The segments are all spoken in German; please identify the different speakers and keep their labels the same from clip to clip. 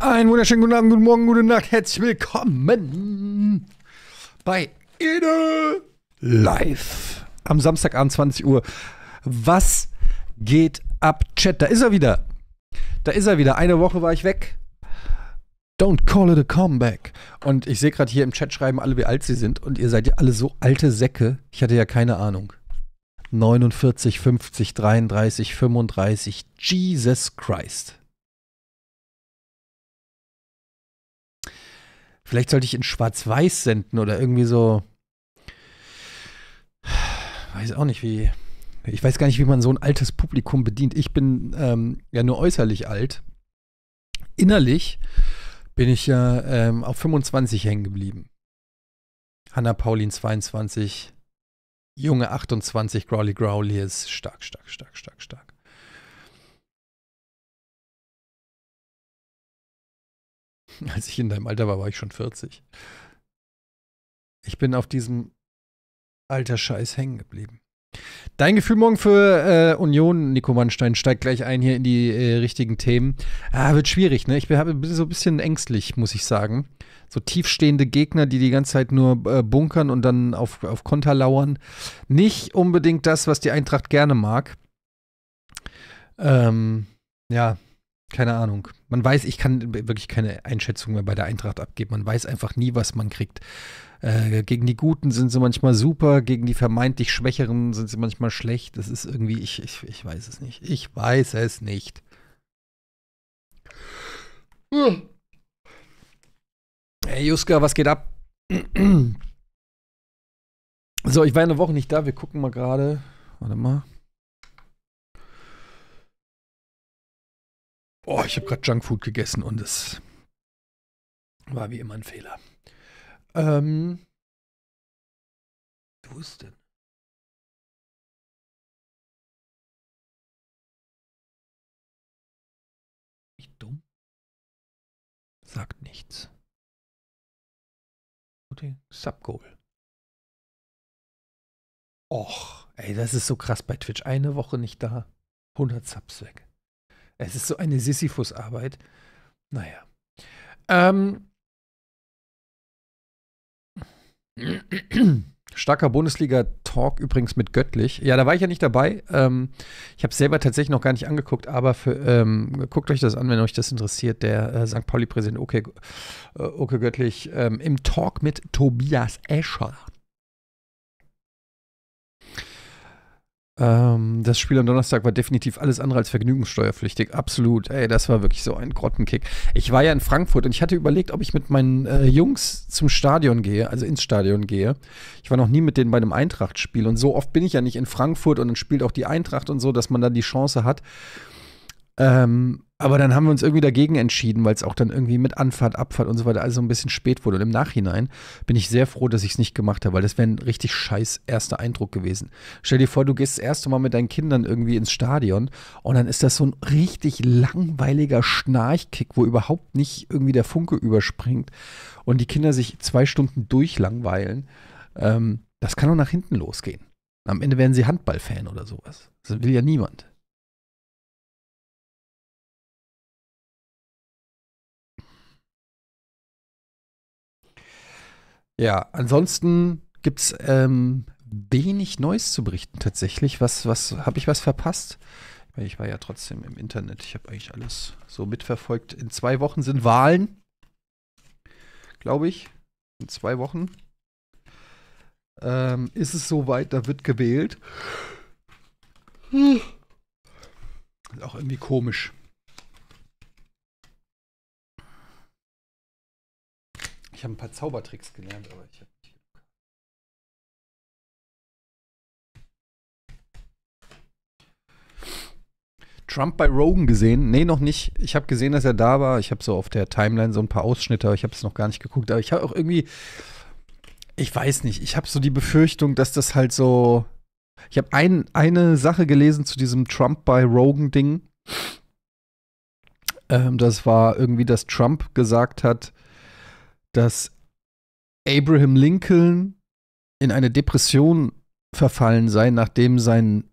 Speaker 1: Einen wunderschönen guten Abend, guten Morgen, gute Nacht. Herzlich willkommen bei Ede Live am Samstagabend 20 Uhr. Was geht ab, Chat? Da ist er wieder. Da ist er wieder. Eine Woche war ich weg. Don't call it a comeback. Und ich sehe gerade hier im Chat schreiben alle, wie alt sie sind. Und ihr seid ja alle so alte Säcke. Ich hatte ja keine Ahnung. 49, 50, 33, 35. Jesus Christ. Vielleicht sollte ich in Schwarz-Weiß senden oder irgendwie so. Weiß auch nicht, wie. Ich weiß gar nicht, wie man so ein altes Publikum bedient. Ich bin ähm, ja nur äußerlich alt. Innerlich bin ich ja ähm, auf 25 hängen geblieben. Hanna Paulin 22, Junge 28, Growly Growly ist stark, stark, stark,
Speaker 2: stark, stark. Als ich in deinem Alter war, war ich schon 40. Ich bin auf
Speaker 1: diesem alter Scheiß hängen geblieben. Dein Gefühl morgen für äh, Union, Nico Mannstein, steigt gleich ein hier in die äh, richtigen Themen. Ah, wird schwierig, ne? Ich bin, bin so ein bisschen ängstlich, muss ich sagen. So tiefstehende Gegner, die die ganze Zeit nur äh, bunkern und dann auf, auf Konter lauern. Nicht unbedingt das, was die Eintracht gerne mag. Ähm, ja, keine Ahnung. Man weiß, ich kann wirklich keine Einschätzung mehr bei der Eintracht abgeben. Man weiß einfach nie, was man kriegt. Äh, gegen die Guten sind sie manchmal super, gegen die vermeintlich Schwächeren sind sie manchmal schlecht. Das ist irgendwie, ich, ich, ich weiß es nicht. Ich weiß es nicht. Hey Juska, was geht ab? so, ich war eine Woche nicht da. Wir gucken mal gerade.
Speaker 2: Warte mal. Oh, ich habe gerade Junkfood gegessen und es war wie immer ein Fehler. Ähm, wo ist denn? Nicht dumm? Sagt nichts. Subgoal. Och, ey, das ist so krass bei Twitch. Eine Woche nicht
Speaker 1: da, 100 Subs weg. Es ist so eine Sisyphus-Arbeit. Naja. Ähm. Starker Bundesliga-Talk übrigens mit Göttlich. Ja, da war ich ja nicht dabei. Ähm, ich habe es selber tatsächlich noch gar nicht angeguckt, aber für, ähm, guckt euch das an, wenn euch das interessiert. Der äh, St. Pauli-Präsident Oke, äh, Oke Göttlich ähm, im Talk mit Tobias Escher. Ähm, das Spiel am Donnerstag war definitiv alles andere als vergnügungssteuerpflichtig. Absolut. Ey, das war wirklich so ein Grottenkick. Ich war ja in Frankfurt und ich hatte überlegt, ob ich mit meinen äh, Jungs zum Stadion gehe, also ins Stadion gehe. Ich war noch nie mit denen bei einem Eintracht-Spiel und so oft bin ich ja nicht in Frankfurt und dann spielt auch die Eintracht und so, dass man dann die Chance hat. Ähm, aber dann haben wir uns irgendwie dagegen entschieden, weil es auch dann irgendwie mit Anfahrt, Abfahrt und so weiter alles so ein bisschen spät wurde. Und im Nachhinein bin ich sehr froh, dass ich es nicht gemacht habe, weil das wäre ein richtig scheiß erster Eindruck gewesen. Stell dir vor, du gehst das erste Mal mit deinen Kindern irgendwie ins Stadion und dann ist das so ein richtig langweiliger Schnarchkick, wo überhaupt nicht irgendwie der Funke überspringt und die Kinder sich zwei Stunden durchlangweilen.
Speaker 2: Ähm, das kann doch nach hinten losgehen. Am Ende werden sie Handballfan oder sowas. Das will ja niemand. Ja, ansonsten
Speaker 1: gibt es ähm, wenig Neues zu berichten tatsächlich. Was, was, habe ich was verpasst? Ich war ja trotzdem im Internet. Ich habe eigentlich alles so mitverfolgt. In zwei Wochen sind Wahlen, glaube ich. In zwei Wochen ähm, ist es soweit, da wird gewählt. Hm. Ist auch irgendwie komisch.
Speaker 2: Ich habe ein paar Zaubertricks gelernt, aber ich habe nicht
Speaker 1: genug. Trump bei Rogan gesehen? Nee, noch nicht. Ich habe gesehen, dass er da war. Ich habe so auf der Timeline so ein paar Ausschnitte, aber ich habe es noch gar nicht geguckt. Aber ich habe auch irgendwie, ich weiß nicht, ich habe so die Befürchtung, dass das halt so. Ich habe ein, eine Sache gelesen zu diesem Trump bei Rogan-Ding. Ähm, das war irgendwie, dass Trump gesagt hat, dass Abraham Lincoln in eine Depression verfallen sei, nachdem sein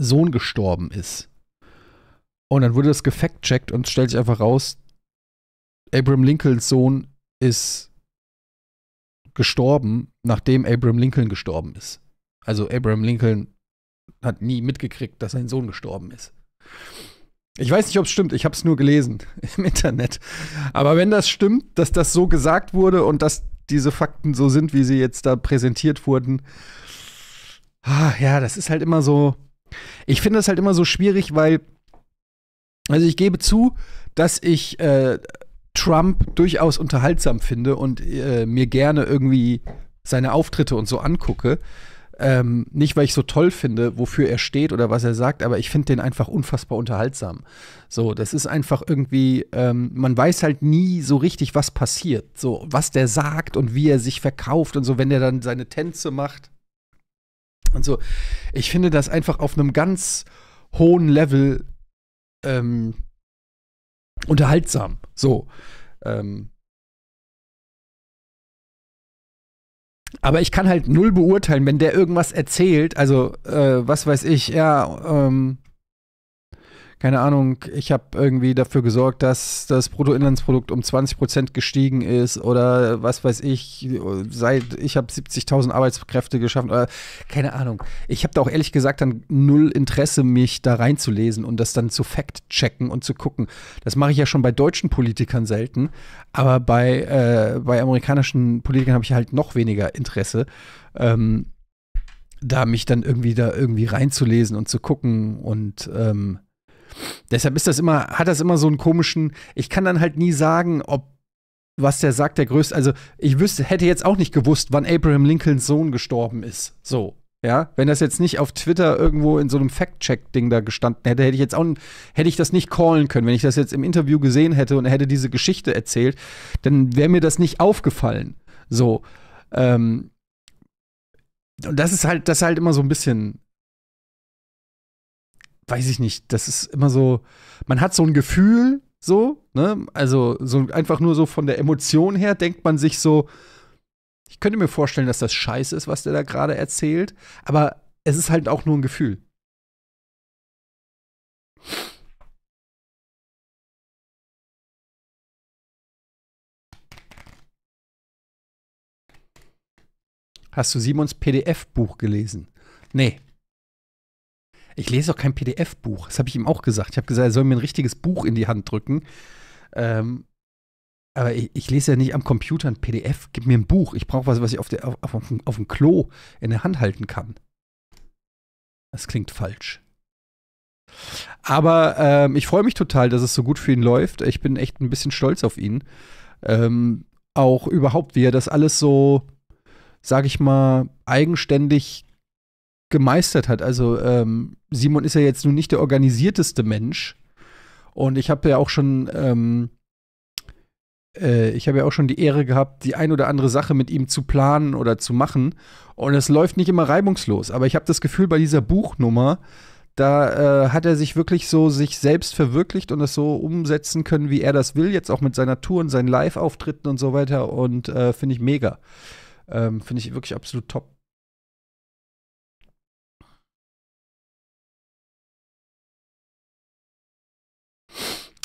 Speaker 1: Sohn gestorben ist. Und dann wurde das gefact-checkt und stellt sich einfach raus, Abraham Lincolns Sohn ist gestorben, nachdem Abraham Lincoln gestorben ist. Also Abraham Lincoln hat nie mitgekriegt, dass sein Sohn gestorben ist. Ich weiß nicht, ob es stimmt, ich habe es nur gelesen im Internet. Aber wenn das stimmt, dass das so gesagt wurde und dass diese Fakten so sind, wie sie jetzt da präsentiert wurden, ah, ja, das ist halt immer so. Ich finde das halt immer so schwierig, weil, also ich gebe zu, dass ich äh, Trump durchaus unterhaltsam finde und äh, mir gerne irgendwie seine Auftritte und so angucke. Ähm, nicht, weil ich so toll finde, wofür er steht oder was er sagt, aber ich finde den einfach unfassbar unterhaltsam. So, das ist einfach irgendwie, ähm, man weiß halt nie so richtig, was passiert. So, was der sagt und wie er sich verkauft und so, wenn er dann seine Tänze macht. Und so, ich finde das einfach auf einem ganz
Speaker 2: hohen Level ähm, unterhaltsam. So. Ähm, Aber ich
Speaker 1: kann halt null beurteilen, wenn der irgendwas erzählt, also äh, was weiß ich, ja, ähm, keine Ahnung, ich habe irgendwie dafür gesorgt, dass das Bruttoinlandsprodukt um 20 Prozent gestiegen ist oder was weiß ich, seit ich habe 70.000 Arbeitskräfte geschaffen oder keine Ahnung. Ich habe da auch ehrlich gesagt dann null Interesse, mich da reinzulesen und das dann zu fact-checken und zu gucken. Das mache ich ja schon bei deutschen Politikern selten, aber bei, äh, bei amerikanischen Politikern habe ich halt noch weniger Interesse. Ähm, da mich dann irgendwie da irgendwie reinzulesen und zu gucken und ähm, Deshalb ist das immer, hat das immer so einen komischen, ich kann dann halt nie sagen, ob was der sagt, der größte, also ich wüsste, hätte jetzt auch nicht gewusst, wann Abraham Lincolns Sohn gestorben ist. So. Ja, wenn das jetzt nicht auf Twitter irgendwo in so einem Fact-Check-Ding da gestanden hätte, hätte ich jetzt auch, hätte ich das nicht callen können. Wenn ich das jetzt im Interview gesehen hätte und er hätte diese Geschichte erzählt, dann wäre mir das nicht aufgefallen. So. Ähm, und das ist halt, das ist halt immer so ein bisschen weiß ich nicht, das ist immer so, man hat so ein Gefühl, so, ne? Also so einfach nur so von der Emotion her denkt man sich so, ich könnte mir vorstellen, dass das
Speaker 2: scheiße ist, was der da gerade erzählt, aber es ist halt auch nur ein Gefühl. Hast du Simons PDF-Buch gelesen? Nee. Ich lese auch kein
Speaker 1: PDF-Buch. Das habe ich ihm auch gesagt. Ich habe gesagt, er soll mir ein richtiges Buch in die Hand drücken. Ähm, aber ich, ich, lese ja nicht am Computer ein PDF. Gib mir ein Buch. Ich brauche was, was ich auf, der, auf, auf, auf dem Klo in der Hand halten kann. Das klingt falsch. Aber ähm, ich freue mich total, dass es so gut für ihn läuft. Ich bin echt ein bisschen stolz auf ihn. Ähm, auch überhaupt, wie er das alles so, sag ich mal, eigenständig gemeistert hat. Also ähm, Simon ist ja jetzt nun nicht der organisierteste Mensch. Und ich habe ja auch schon, ähm, äh, ich habe ja auch schon die Ehre gehabt, die ein oder andere Sache mit ihm zu planen oder zu machen. Und es läuft nicht immer reibungslos. Aber ich habe das Gefühl, bei dieser Buchnummer, da äh, hat er sich wirklich so sich selbst verwirklicht und das so umsetzen können, wie er das will, jetzt auch mit seiner Tour und seinen Live-Auftritten und so weiter. Und äh, finde ich mega. Ähm, finde ich wirklich absolut
Speaker 2: top.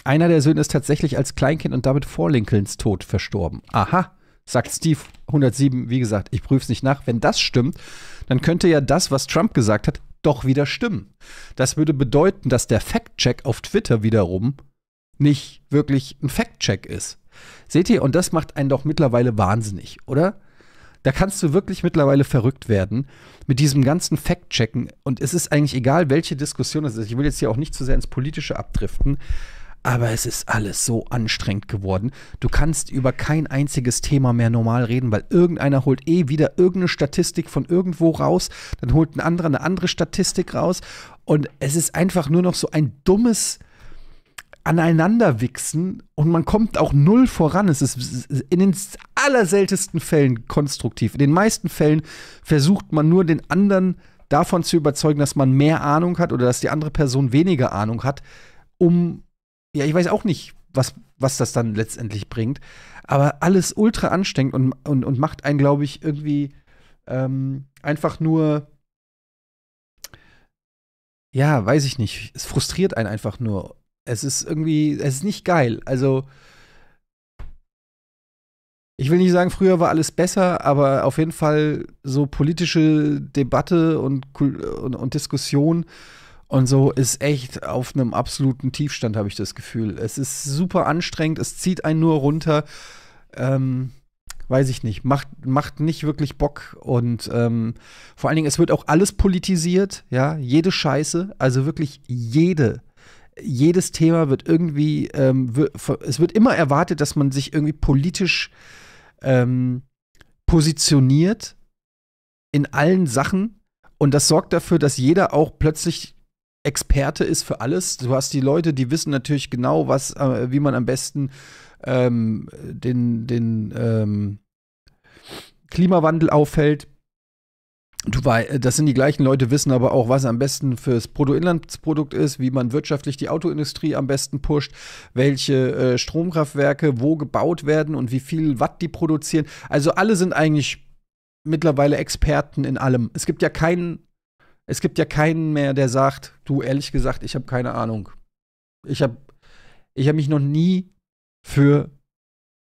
Speaker 2: Einer der Söhne ist tatsächlich als Kleinkind und damit
Speaker 1: vor Lincolns Tod verstorben. Aha, sagt Steve 107. Wie gesagt, ich prüfe es nicht nach. Wenn das stimmt, dann könnte ja das, was Trump gesagt hat, doch wieder stimmen. Das würde bedeuten, dass der Fact-Check auf Twitter wiederum nicht wirklich ein Fact-Check ist. Seht ihr, und das macht einen doch mittlerweile wahnsinnig, oder? Da kannst du wirklich mittlerweile verrückt werden mit diesem ganzen Fact-Checken. Und es ist eigentlich egal, welche Diskussion es ist. Ich will jetzt hier auch nicht zu sehr ins Politische abdriften aber es ist alles so anstrengend geworden. Du kannst über kein einziges Thema mehr normal reden, weil irgendeiner holt eh wieder irgendeine Statistik von irgendwo raus, dann holt ein anderer eine andere Statistik raus und es ist einfach nur noch so ein dummes Aneinanderwichsen und man kommt auch null voran. Es ist in den allerseltensten Fällen konstruktiv. In den meisten Fällen versucht man nur den anderen davon zu überzeugen, dass man mehr Ahnung hat oder dass die andere Person weniger Ahnung hat, um ja, ich weiß auch nicht, was, was das dann letztendlich bringt. Aber alles ultra anstrengend und, und, und macht einen, glaube ich, irgendwie ähm, einfach nur. Ja, weiß ich nicht. Es frustriert einen einfach nur. Es ist irgendwie, es ist nicht geil. Also, ich will nicht sagen, früher war alles besser, aber auf jeden Fall so politische Debatte und, und, und Diskussion und so ist echt auf einem absoluten Tiefstand, habe ich das Gefühl. Es ist super anstrengend, es zieht einen nur runter. Ähm, weiß ich nicht, macht, macht nicht wirklich Bock und ähm, vor allen Dingen, es wird auch alles politisiert, ja, jede Scheiße, also wirklich jede. Jedes Thema wird irgendwie, ähm, wird, es wird immer erwartet, dass man sich irgendwie politisch ähm, positioniert in allen Sachen und das sorgt dafür, dass jeder auch plötzlich Experte ist für alles. Du hast die Leute, die wissen natürlich genau, was, äh, wie man am besten ähm, den, den ähm, Klimawandel auffällt. Du weißt, äh, das sind die gleichen Leute, wissen aber auch, was am besten fürs Bruttoinlandsprodukt ist, wie man wirtschaftlich die Autoindustrie am besten pusht, welche äh, Stromkraftwerke wo gebaut werden und wie viel Watt die produzieren. Also alle sind eigentlich mittlerweile Experten in allem. Es gibt ja keinen es gibt ja keinen mehr, der sagt, du ehrlich gesagt, ich habe keine Ahnung. Ich habe ich hab mich noch nie für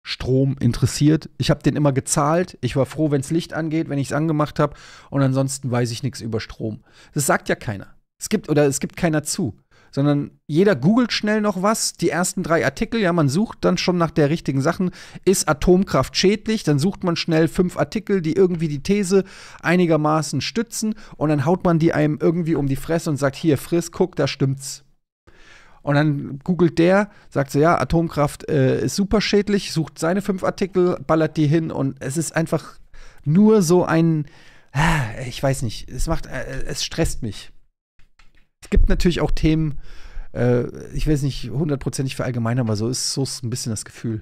Speaker 1: Strom interessiert. Ich habe den immer gezahlt. Ich war froh, wenn es Licht angeht, wenn ich es angemacht habe. Und ansonsten weiß ich nichts über Strom. Das sagt ja keiner. Es gibt oder es gibt keiner zu sondern jeder googelt schnell noch was, die ersten drei Artikel, ja, man sucht dann schon nach der richtigen Sachen, ist Atomkraft schädlich, dann sucht man schnell fünf Artikel, die irgendwie die These einigermaßen stützen und dann haut man die einem irgendwie um die Fresse und sagt, hier, friss, guck, da stimmt's. Und dann googelt der, sagt so, ja, Atomkraft äh, ist super schädlich, sucht seine fünf Artikel, ballert die hin und es ist einfach nur so ein, ah, ich weiß nicht, es macht, äh, es stresst mich. Es gibt natürlich auch Themen, äh, ich weiß nicht hundertprozentig verallgemeinern, aber so ist so ist ein bisschen das Gefühl.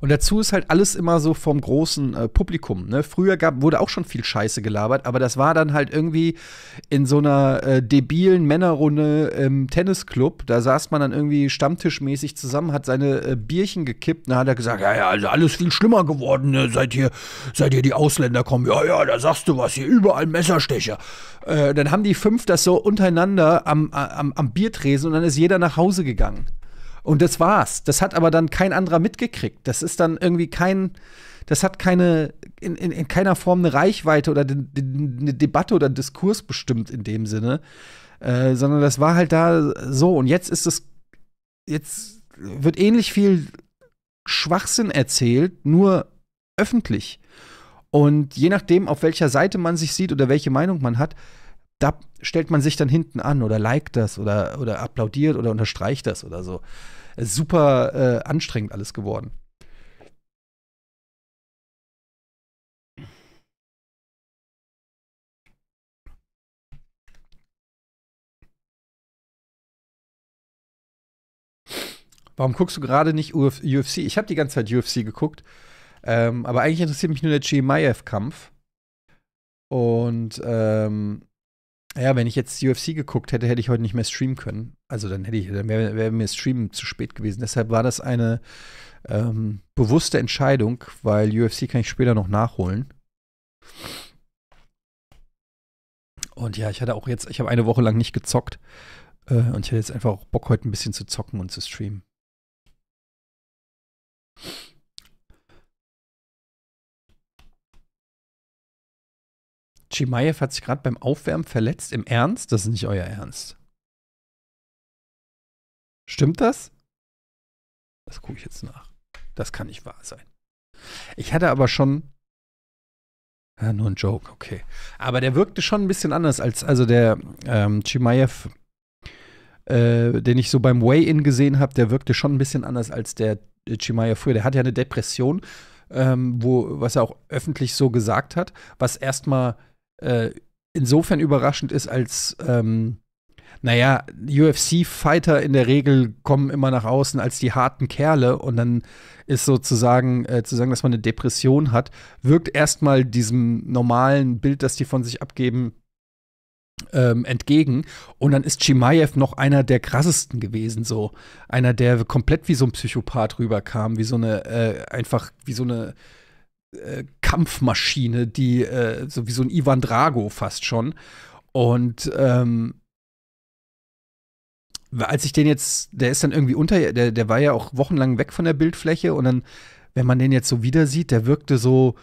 Speaker 2: Und dazu ist halt alles immer so vom großen äh,
Speaker 1: Publikum. Ne? Früher gab, wurde auch schon viel Scheiße gelabert, aber das war dann halt irgendwie in so einer äh, debilen Männerrunde im Tennisclub. Da saß man dann irgendwie stammtischmäßig zusammen, hat seine äh, Bierchen gekippt und dann hat er gesagt: Ja, ja, also alles viel schlimmer geworden, ne? seit, hier, seit hier die Ausländer kommen. Ja, ja, da sagst du was, hier überall Messerstecher. Äh, dann haben die fünf das so untereinander am, äh, am, am Biertresen und dann ist jeder nach Hause gegangen. Und das war's. Das hat aber dann kein anderer mitgekriegt. Das ist dann irgendwie kein, das hat keine, in, in, in keiner Form eine Reichweite oder eine Debatte oder Diskurs bestimmt in dem Sinne. Äh, sondern das war halt da so. Und jetzt ist es, jetzt wird ähnlich viel Schwachsinn erzählt, nur öffentlich. Und je nachdem, auf welcher Seite man sich sieht oder welche Meinung man hat, da stellt man sich dann hinten an oder liked das oder, oder applaudiert oder unterstreicht das oder so.
Speaker 2: Super äh, anstrengend alles geworden.
Speaker 1: Warum guckst du gerade nicht Uf UFC? Ich habe die ganze Zeit UFC geguckt. Ähm, aber eigentlich interessiert mich nur der Chimaev-Kampf. Und ähm, ja, wenn ich jetzt UFC geguckt hätte, hätte ich heute nicht mehr streamen können. Also dann hätte ich, dann wäre wär mir Streamen zu spät gewesen. Deshalb war das eine ähm, bewusste Entscheidung, weil UFC kann ich später noch nachholen. Und ja, ich hatte auch jetzt, ich habe eine Woche lang nicht gezockt. Äh, und ich hatte jetzt einfach auch Bock, heute ein bisschen zu zocken und zu streamen.
Speaker 2: Chimaev hat sich gerade beim Aufwärmen verletzt. Im Ernst? Das ist nicht euer Ernst. Stimmt das? Das gucke ich jetzt nach. Das kann nicht wahr sein. Ich hatte aber schon.
Speaker 1: Ja, nur ein Joke, okay. Aber der wirkte schon ein bisschen anders als, also der ähm, Chimaev, äh, den ich so beim Way-In gesehen habe, der wirkte schon ein bisschen anders als der Chimaev früher. Der hatte ja eine Depression, ähm, wo, was er auch öffentlich so gesagt hat, was erstmal äh, insofern überraschend ist, als ähm, naja, UFC-Fighter in der Regel kommen immer nach außen als die harten Kerle und dann ist sozusagen äh, zu sagen, dass man eine Depression hat, wirkt erstmal diesem normalen Bild, das die von sich abgeben, ähm, entgegen. Und dann ist Chimaev noch einer der krassesten gewesen, so einer, der komplett wie so ein Psychopath rüberkam, wie so eine äh, einfach wie so eine äh, Kampfmaschine, die äh, so wie so ein Ivan Drago fast schon. Und ähm, als ich den jetzt, der ist dann irgendwie unter, der, der war ja auch wochenlang weg von der Bildfläche und dann, wenn man den jetzt so wieder sieht, der wirkte so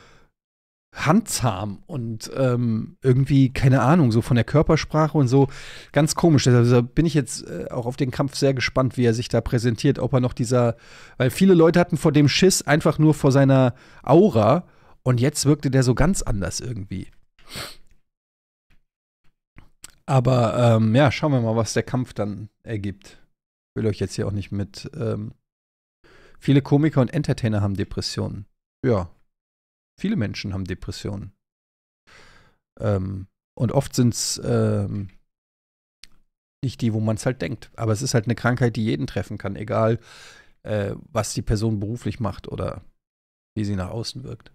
Speaker 1: handzahm und ähm, irgendwie, keine Ahnung, so von der Körpersprache und so ganz komisch. Deshalb also bin ich jetzt äh, auch auf den Kampf sehr gespannt, wie er sich da präsentiert, ob er noch dieser, weil viele Leute hatten vor dem Schiss einfach nur vor seiner Aura und jetzt wirkte der so ganz anders irgendwie. Aber ähm, ja, schauen wir mal, was der Kampf dann ergibt. Ich will euch jetzt hier auch nicht mit. Ähm, viele Komiker und Entertainer haben Depressionen. Ja, viele Menschen haben Depressionen. Ähm, und oft sind es ähm, nicht die, wo man es halt denkt. Aber es ist halt eine Krankheit, die jeden treffen kann, egal
Speaker 2: äh, was die Person beruflich macht oder wie sie nach außen wirkt.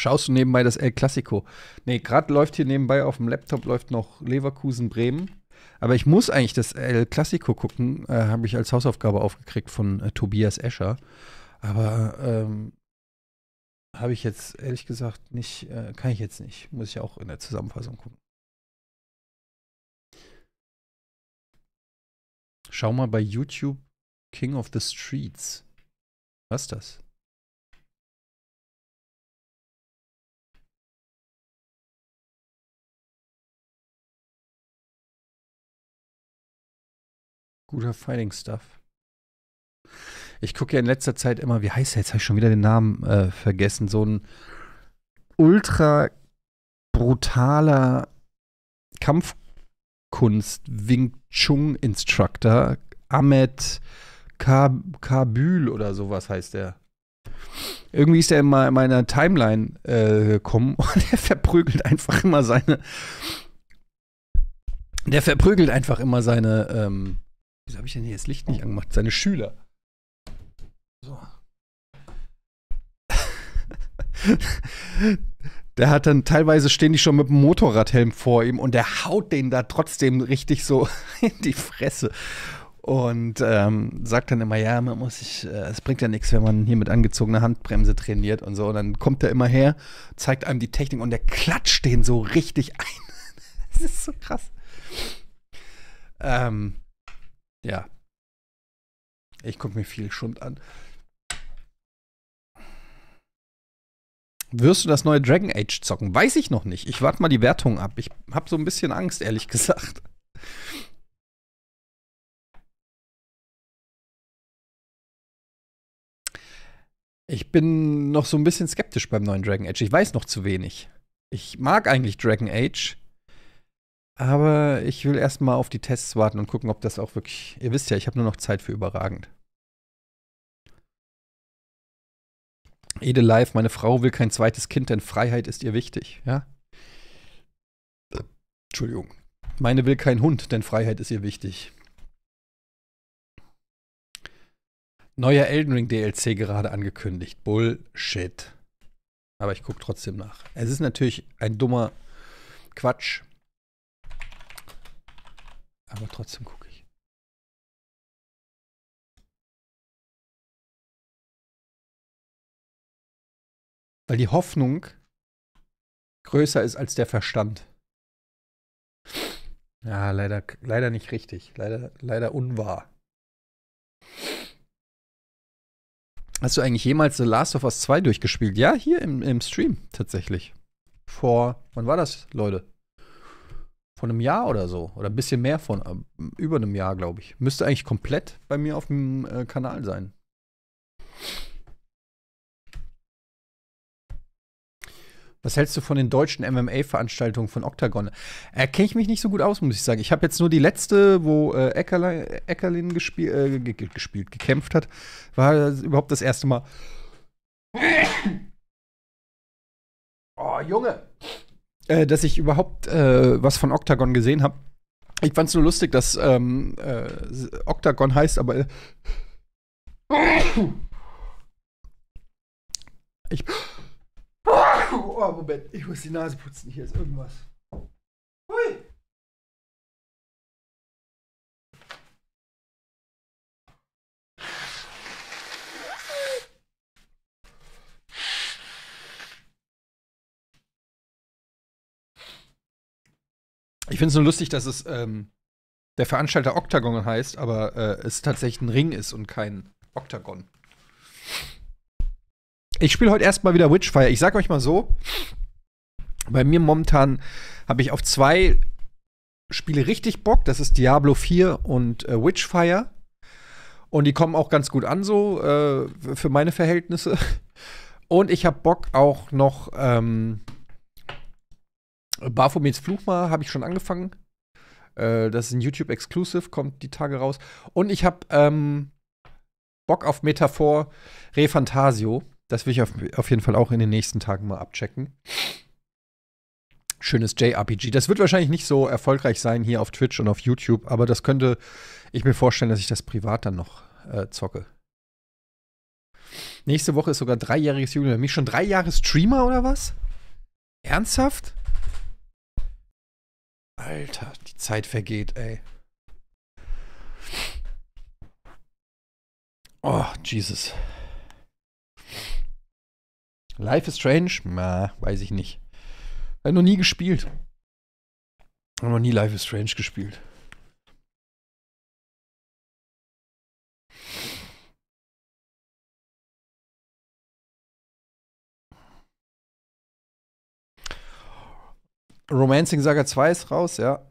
Speaker 2: Schaust du
Speaker 1: nebenbei das El Clasico? Nee, gerade läuft hier nebenbei auf dem Laptop läuft noch Leverkusen Bremen. Aber ich muss eigentlich das El Clasico gucken, äh, habe ich als Hausaufgabe aufgekriegt von äh, Tobias Escher. Aber ähm, habe ich jetzt ehrlich gesagt nicht, äh, kann ich jetzt nicht. Muss ich
Speaker 2: auch in der Zusammenfassung gucken. Schau mal bei YouTube King of the Streets. Was ist das? Guter Fighting Stuff.
Speaker 1: Ich gucke ja in letzter Zeit immer, wie heißt er? Jetzt habe ich schon wieder den Namen äh, vergessen. So ein ultra brutaler Kampfkunst Wing Chun Instructor Ahmed Kab Kabül oder sowas heißt er. Irgendwie ist er in meiner Timeline äh, gekommen und er verprügelt einfach immer seine. Der verprügelt einfach immer seine ähm, Wieso habe ich denn hier das Licht nicht angemacht? Seine Schüler. So. der hat dann teilweise stehen die schon mit dem Motorradhelm vor ihm und der haut den da trotzdem richtig so in die Fresse. Und ähm, sagt dann immer, ja, man muss sich, äh, es bringt ja nichts, wenn man hier mit angezogener Handbremse trainiert und so. Und dann kommt er immer her, zeigt einem die Technik und der klatscht den so richtig ein. das ist so krass. Ähm, ja. Ich gucke mir viel Schund an. Wirst du das neue Dragon
Speaker 2: Age zocken? Weiß ich noch nicht. Ich warte mal die Wertung ab. Ich habe so ein bisschen Angst, ehrlich gesagt. Ich bin noch so ein bisschen skeptisch beim neuen Dragon Age. Ich weiß noch zu
Speaker 1: wenig. Ich mag eigentlich Dragon Age, aber ich will erstmal auf die Tests warten und gucken, ob das auch wirklich. Ihr wisst ja, ich habe nur noch Zeit für überragend. Ede Live, meine Frau will kein zweites Kind, denn Freiheit ist ihr wichtig, ja? Entschuldigung. Meine will kein Hund, denn Freiheit ist ihr wichtig. Neuer Elden Ring DLC gerade angekündigt. Bullshit. Aber ich gucke trotzdem nach.
Speaker 2: Es ist natürlich ein dummer Quatsch, aber trotzdem gucke ich. Weil die Hoffnung größer ist als der Verstand. Ja, leider,
Speaker 1: leider nicht richtig. Leider, leider unwahr. Hast du eigentlich jemals The Last of Us 2 durchgespielt? Ja, hier im, im Stream tatsächlich. Vor, wann war das, Leute? von einem Jahr oder so. Oder ein bisschen mehr von äh, über einem Jahr, glaube ich. Müsste eigentlich komplett bei mir auf dem äh, Kanal sein. Was hältst du von den deutschen MMA-Veranstaltungen von Octagon? Äh, Kenne ich mich nicht so gut aus, muss ich sagen. Ich habe jetzt nur die letzte, wo äh, Eckerlin, Eckerlin gespiel, äh, gespielt, gekämpft hat, war überhaupt das erste Mal. Oh, Junge! äh, dass ich überhaupt äh, was von Octagon gesehen habe. Ich fand es nur lustig, dass ähm, äh, Octagon heißt, aber. ich. Oh, Moment,
Speaker 2: ich muss die Nase putzen. Hier ist irgendwas.
Speaker 1: Ich finde es nur lustig, dass es ähm, der Veranstalter Octagon heißt, aber äh, es tatsächlich ein Ring ist und kein Octagon. Ich spiele heute erstmal wieder Witchfire. Ich sag euch mal so, bei mir momentan habe ich auf zwei Spiele richtig Bock. Das ist Diablo 4 und äh, Witchfire. Und die kommen auch ganz gut an, so äh, für meine Verhältnisse. Und ich habe Bock auch noch ähm, Baphomets Fluch mal habe ich schon angefangen. Äh, das ist ein YouTube Exclusive, kommt die Tage raus. Und ich habe ähm, Bock auf Metaphor Refantasio. Das will ich auf, auf jeden Fall auch in den nächsten Tagen mal abchecken. Schönes JRPG. Das wird wahrscheinlich nicht so erfolgreich sein hier auf Twitch und auf YouTube, aber das könnte ich mir vorstellen, dass ich das privat dann noch äh, zocke. Nächste Woche ist sogar dreijähriges Jubiläum. Mich schon drei Jahre Streamer oder was? Ernsthaft? Alter, die Zeit vergeht, ey. Oh, Jesus. Life is Strange? Na, weiß ich nicht.
Speaker 2: Hab noch nie gespielt. Hab noch nie Life is Strange gespielt. Romancing Saga 2 ist raus, ja.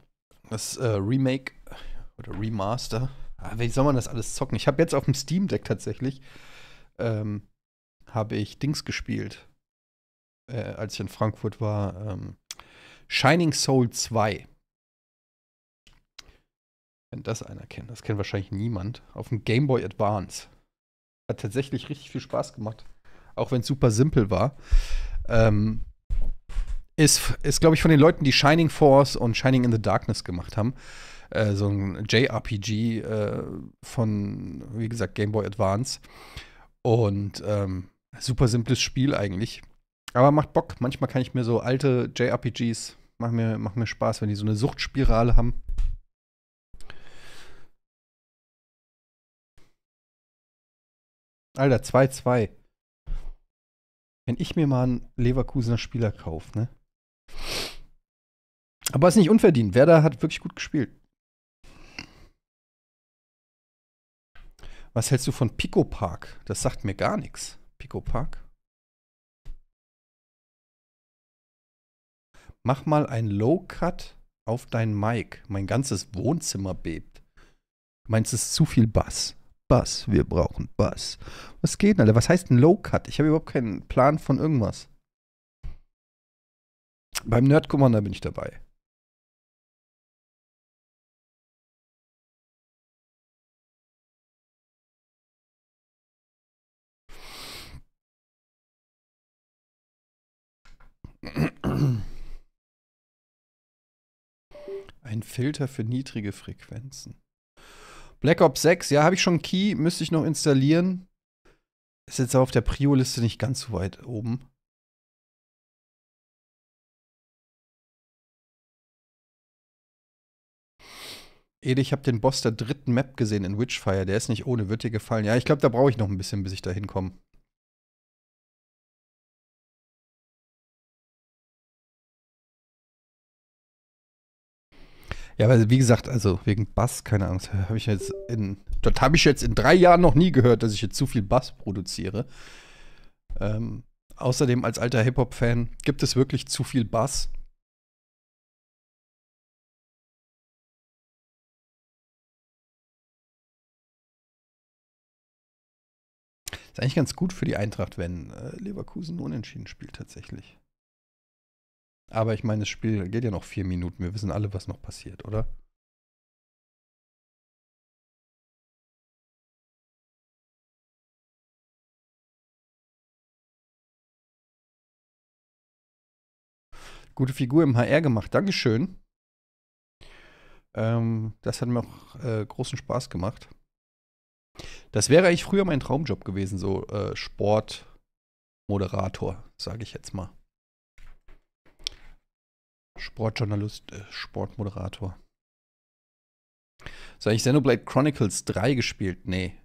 Speaker 2: Das äh, Remake
Speaker 1: oder Remaster. Ah, wie soll man das alles zocken? Ich habe jetzt auf dem Steam Deck tatsächlich, ähm, habe ich Dings gespielt, äh, als ich in Frankfurt war. Ähm, Shining Soul 2. Wenn das einer kennt, das kennt wahrscheinlich niemand. Auf dem Game Boy Advance. Hat tatsächlich richtig viel Spaß gemacht. Auch wenn es super simpel war. Ähm, ist, ist glaube ich, von den Leuten, die Shining Force und Shining in the Darkness gemacht haben. Äh, so ein JRPG äh, von, wie gesagt, Game Boy Advance. Und ähm, super simples Spiel eigentlich. Aber macht Bock. Manchmal kann ich mir so alte JRPGs, machen mir, mach mir Spaß, wenn die so eine Suchtspirale haben.
Speaker 2: Alter, 2-2. Wenn ich mir mal einen Leverkusener Spieler kaufe,
Speaker 1: ne? Aber es ist nicht unverdient. Werder hat wirklich gut gespielt.
Speaker 2: Was hältst du von Pico Park? Das sagt mir gar nichts. Pico Park?
Speaker 1: Mach mal ein Low Cut auf dein Mic. Mein ganzes Wohnzimmer bebt. Du meinst, es ist zu viel Bass? Bass, wir brauchen Bass.
Speaker 2: Was geht denn, Alter? Was heißt ein Low Cut? Ich habe überhaupt keinen Plan von irgendwas. Beim Nerd Commander bin ich dabei. Ein Filter für niedrige
Speaker 1: Frequenzen. Black Ops 6, ja, habe ich schon Key, müsste ich noch installieren.
Speaker 2: Ist jetzt auf der Prio-Liste nicht ganz so weit oben.
Speaker 1: Ede, ich habe den Boss der dritten Map gesehen in Witchfire. Der ist nicht ohne. Wird dir gefallen? Ja, ich glaube, da brauche ich noch ein bisschen,
Speaker 2: bis ich da hinkomme. Ja, weil wie gesagt, also
Speaker 1: wegen Bass, keine Angst, habe ich jetzt in. Dort habe ich jetzt in drei Jahren noch nie gehört, dass ich jetzt zu viel Bass produziere. Ähm, außerdem als alter Hip-Hop-Fan gibt es wirklich
Speaker 2: zu viel Bass. eigentlich ganz gut für die Eintracht, wenn äh, Leverkusen unentschieden spielt tatsächlich. Aber ich meine, das Spiel geht ja noch vier Minuten. Wir wissen alle, was noch passiert, oder? Gute Figur im HR gemacht. Dankeschön. Ähm,
Speaker 1: das hat mir auch äh, großen Spaß gemacht. Das wäre eigentlich früher mein Traumjob gewesen, so äh, Sportmoderator, sage ich jetzt mal. Sportjournalist, äh, Sportmoderator.
Speaker 2: Soll ich Xenoblade Chronicles 3 gespielt? Nee.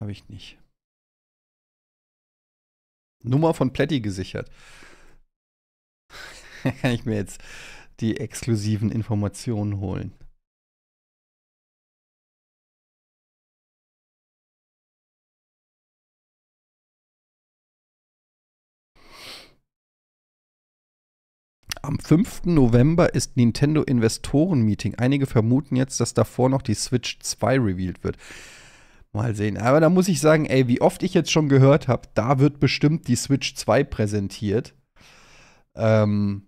Speaker 2: Habe ich nicht. Nummer von Plätti gesichert. Kann ich mir jetzt die exklusiven Informationen holen. Am 5. November ist Nintendo
Speaker 1: Investoren-Meeting. Einige vermuten jetzt, dass davor noch die Switch 2 revealed wird. Mal sehen. Aber da muss ich sagen, ey, wie oft ich jetzt schon gehört habe, da wird bestimmt die Switch 2 präsentiert. Ähm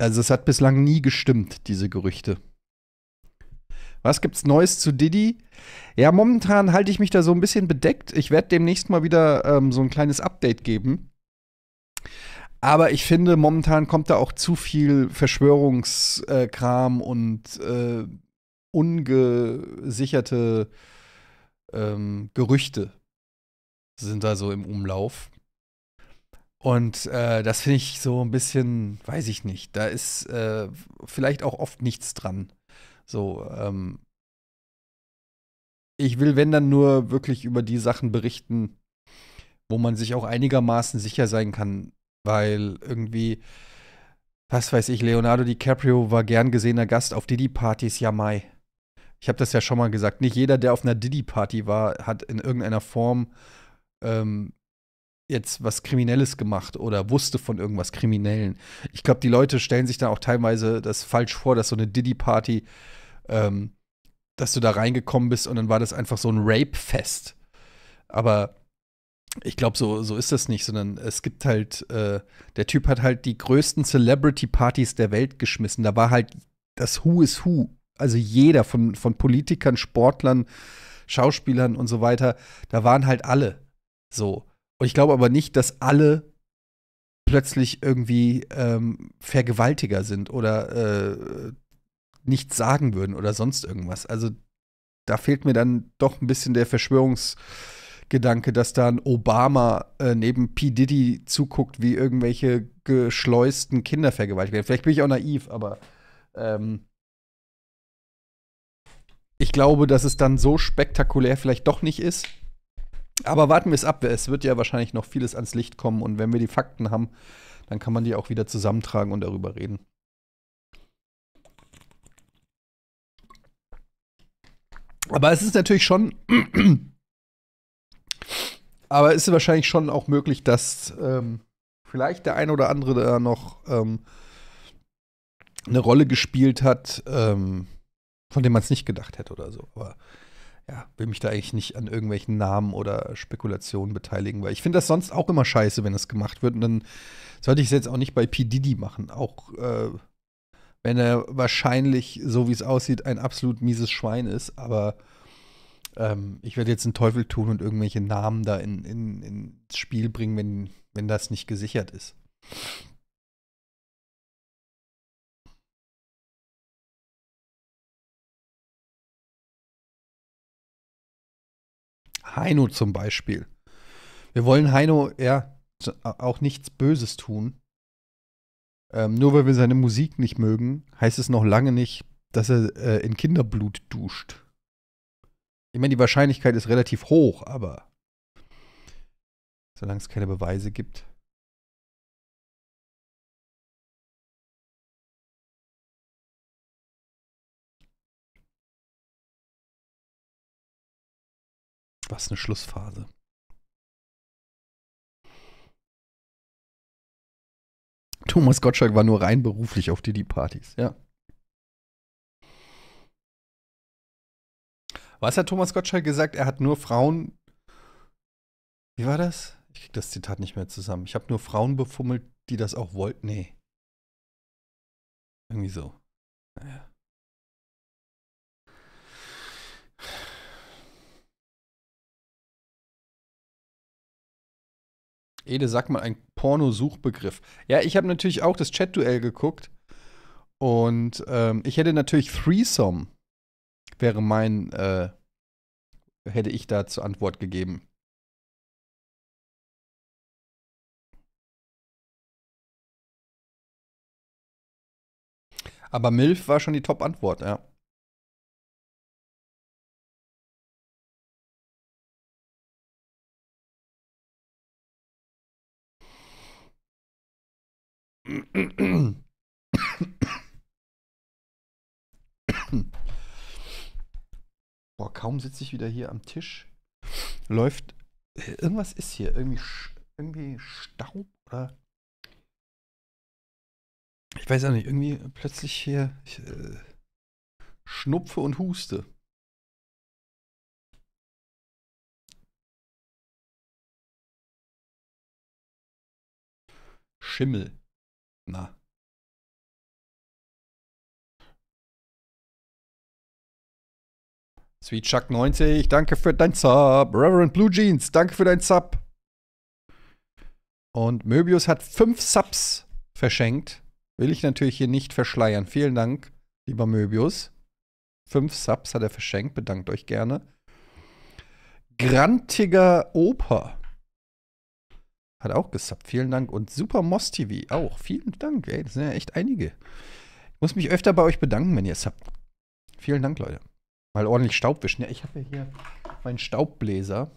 Speaker 1: also es hat bislang nie gestimmt, diese Gerüchte. Was gibt's Neues zu Diddy? Ja, momentan halte ich mich da so ein bisschen bedeckt. Ich werde demnächst mal wieder ähm, so ein kleines Update geben. Aber ich finde, momentan kommt da auch zu viel Verschwörungskram und äh, ungesicherte ähm, Gerüchte sind da so im Umlauf. Und äh, das finde ich so ein bisschen, weiß ich nicht, da ist äh, vielleicht auch oft nichts dran. So, ähm, ich will, wenn dann nur wirklich über die Sachen berichten, wo man sich auch einigermaßen sicher sein kann, weil irgendwie, was weiß ich, Leonardo DiCaprio war gern gesehener Gast auf diddy partys ja Mai. Ich habe das ja schon mal gesagt. Nicht jeder, der auf einer diddy party war, hat in irgendeiner Form ähm, jetzt was Kriminelles gemacht oder wusste von irgendwas Kriminellen. Ich glaube, die Leute stellen sich dann auch teilweise das falsch vor, dass so eine Diddy-Party, ähm, dass du da reingekommen bist und dann war das einfach so ein Rape-Fest. Aber ich glaube, so, so ist das nicht, sondern es gibt halt, äh, der Typ hat halt die größten Celebrity-Partys der Welt geschmissen. Da war halt das Who is Who, also jeder von, von Politikern, Sportlern, Schauspielern und so weiter, da waren halt alle so. Und ich glaube aber nicht, dass alle plötzlich irgendwie ähm, Vergewaltiger sind oder äh, nichts sagen würden oder sonst irgendwas. Also da fehlt mir dann doch ein bisschen der Verschwörungs- Gedanke, dass da ein Obama äh, neben P. Diddy zuguckt, wie irgendwelche geschleusten Kinder vergewaltigt werden. Vielleicht bin ich auch naiv, aber ähm, ich glaube, dass es dann so spektakulär vielleicht doch nicht ist. Aber warten wir es ab. Es wird ja wahrscheinlich noch vieles ans Licht kommen. Und wenn wir die Fakten haben, dann kann man die auch wieder zusammentragen und darüber reden. Aber es ist natürlich schon aber es ist wahrscheinlich schon auch möglich, dass ähm, vielleicht der ein oder andere da noch ähm, eine Rolle gespielt hat, ähm, von dem man es nicht gedacht hätte oder so. Aber ja, will mich da eigentlich nicht an irgendwelchen Namen oder Spekulationen beteiligen, weil ich finde das sonst auch immer scheiße, wenn das gemacht wird. Und dann sollte ich es jetzt auch nicht bei P. Didi machen. Auch äh, wenn er wahrscheinlich, so wie es aussieht, ein absolut mieses Schwein ist, aber ähm, ich werde jetzt einen Teufel tun und irgendwelche Namen da in, in,
Speaker 2: ins Spiel bringen, wenn, wenn das nicht gesichert ist. Heino zum Beispiel.
Speaker 1: Wir wollen Heino ja auch nichts Böses tun. Ähm, nur weil wir seine Musik nicht mögen, heißt es noch lange nicht, dass er äh, in Kinderblut duscht.
Speaker 2: Ich meine, die Wahrscheinlichkeit ist relativ hoch, aber solange es keine Beweise gibt. Was eine Schlussphase. Thomas Gottschalk war nur rein beruflich auf Diddy-Partys, ja.
Speaker 1: Was hat Thomas Gottschalk gesagt? Er hat nur Frauen. Wie war das? Ich krieg das Zitat nicht mehr zusammen. Ich habe nur Frauen befummelt, die das auch wollten. Nee.
Speaker 2: Irgendwie so. Naja.
Speaker 1: Ede, sag mal ein Pornosuchbegriff. Ja, ich habe natürlich auch das Chat-Duell geguckt. Und ähm, ich hätte natürlich Threesome wäre
Speaker 2: mein, äh, hätte ich da zur Antwort gegeben. Aber MILF war schon die Top-Antwort, ja
Speaker 1: boah, kaum sitze ich wieder hier am Tisch, läuft, äh, irgendwas ist hier, irgendwie, irgendwie Staub oder
Speaker 2: ich weiß auch nicht, irgendwie plötzlich hier ich, äh, Schnupfe und Huste. Schimmel. Na. Sweet Chuck 90, danke für dein Sub. Reverend Blue Jeans, danke für dein Sub.
Speaker 1: Und Möbius hat fünf Subs verschenkt. Will ich natürlich hier nicht verschleiern. Vielen Dank, lieber Möbius. Fünf Subs hat er verschenkt. Bedankt euch gerne. Grantiger Opa hat auch gesubbt. Vielen Dank. Und Super Moss TV auch. Vielen Dank. Ey, das sind ja echt einige. Ich muss mich öfter bei euch bedanken, wenn ihr subbt. Vielen Dank, Leute. Mal
Speaker 2: ordentlich Staub wischen. Ja, ich habe ja hier meinen Staubbläser.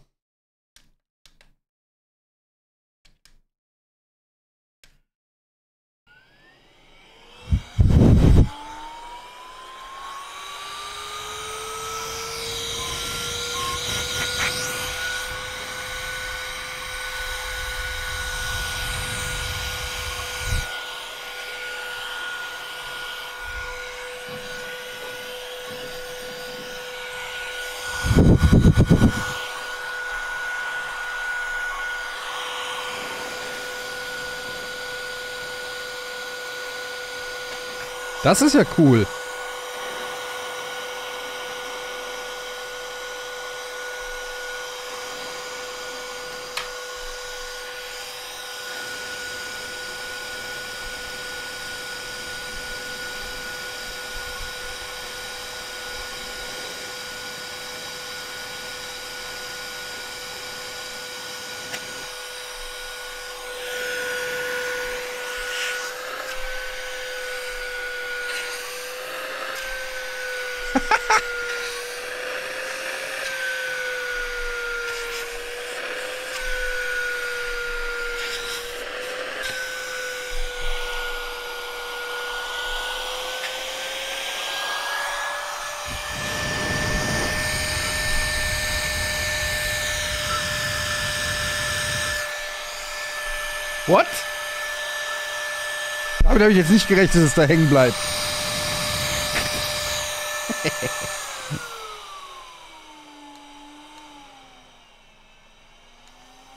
Speaker 1: Das ist ja cool. What? Damit habe ich jetzt nicht gerechnet, dass es da hängen bleibt.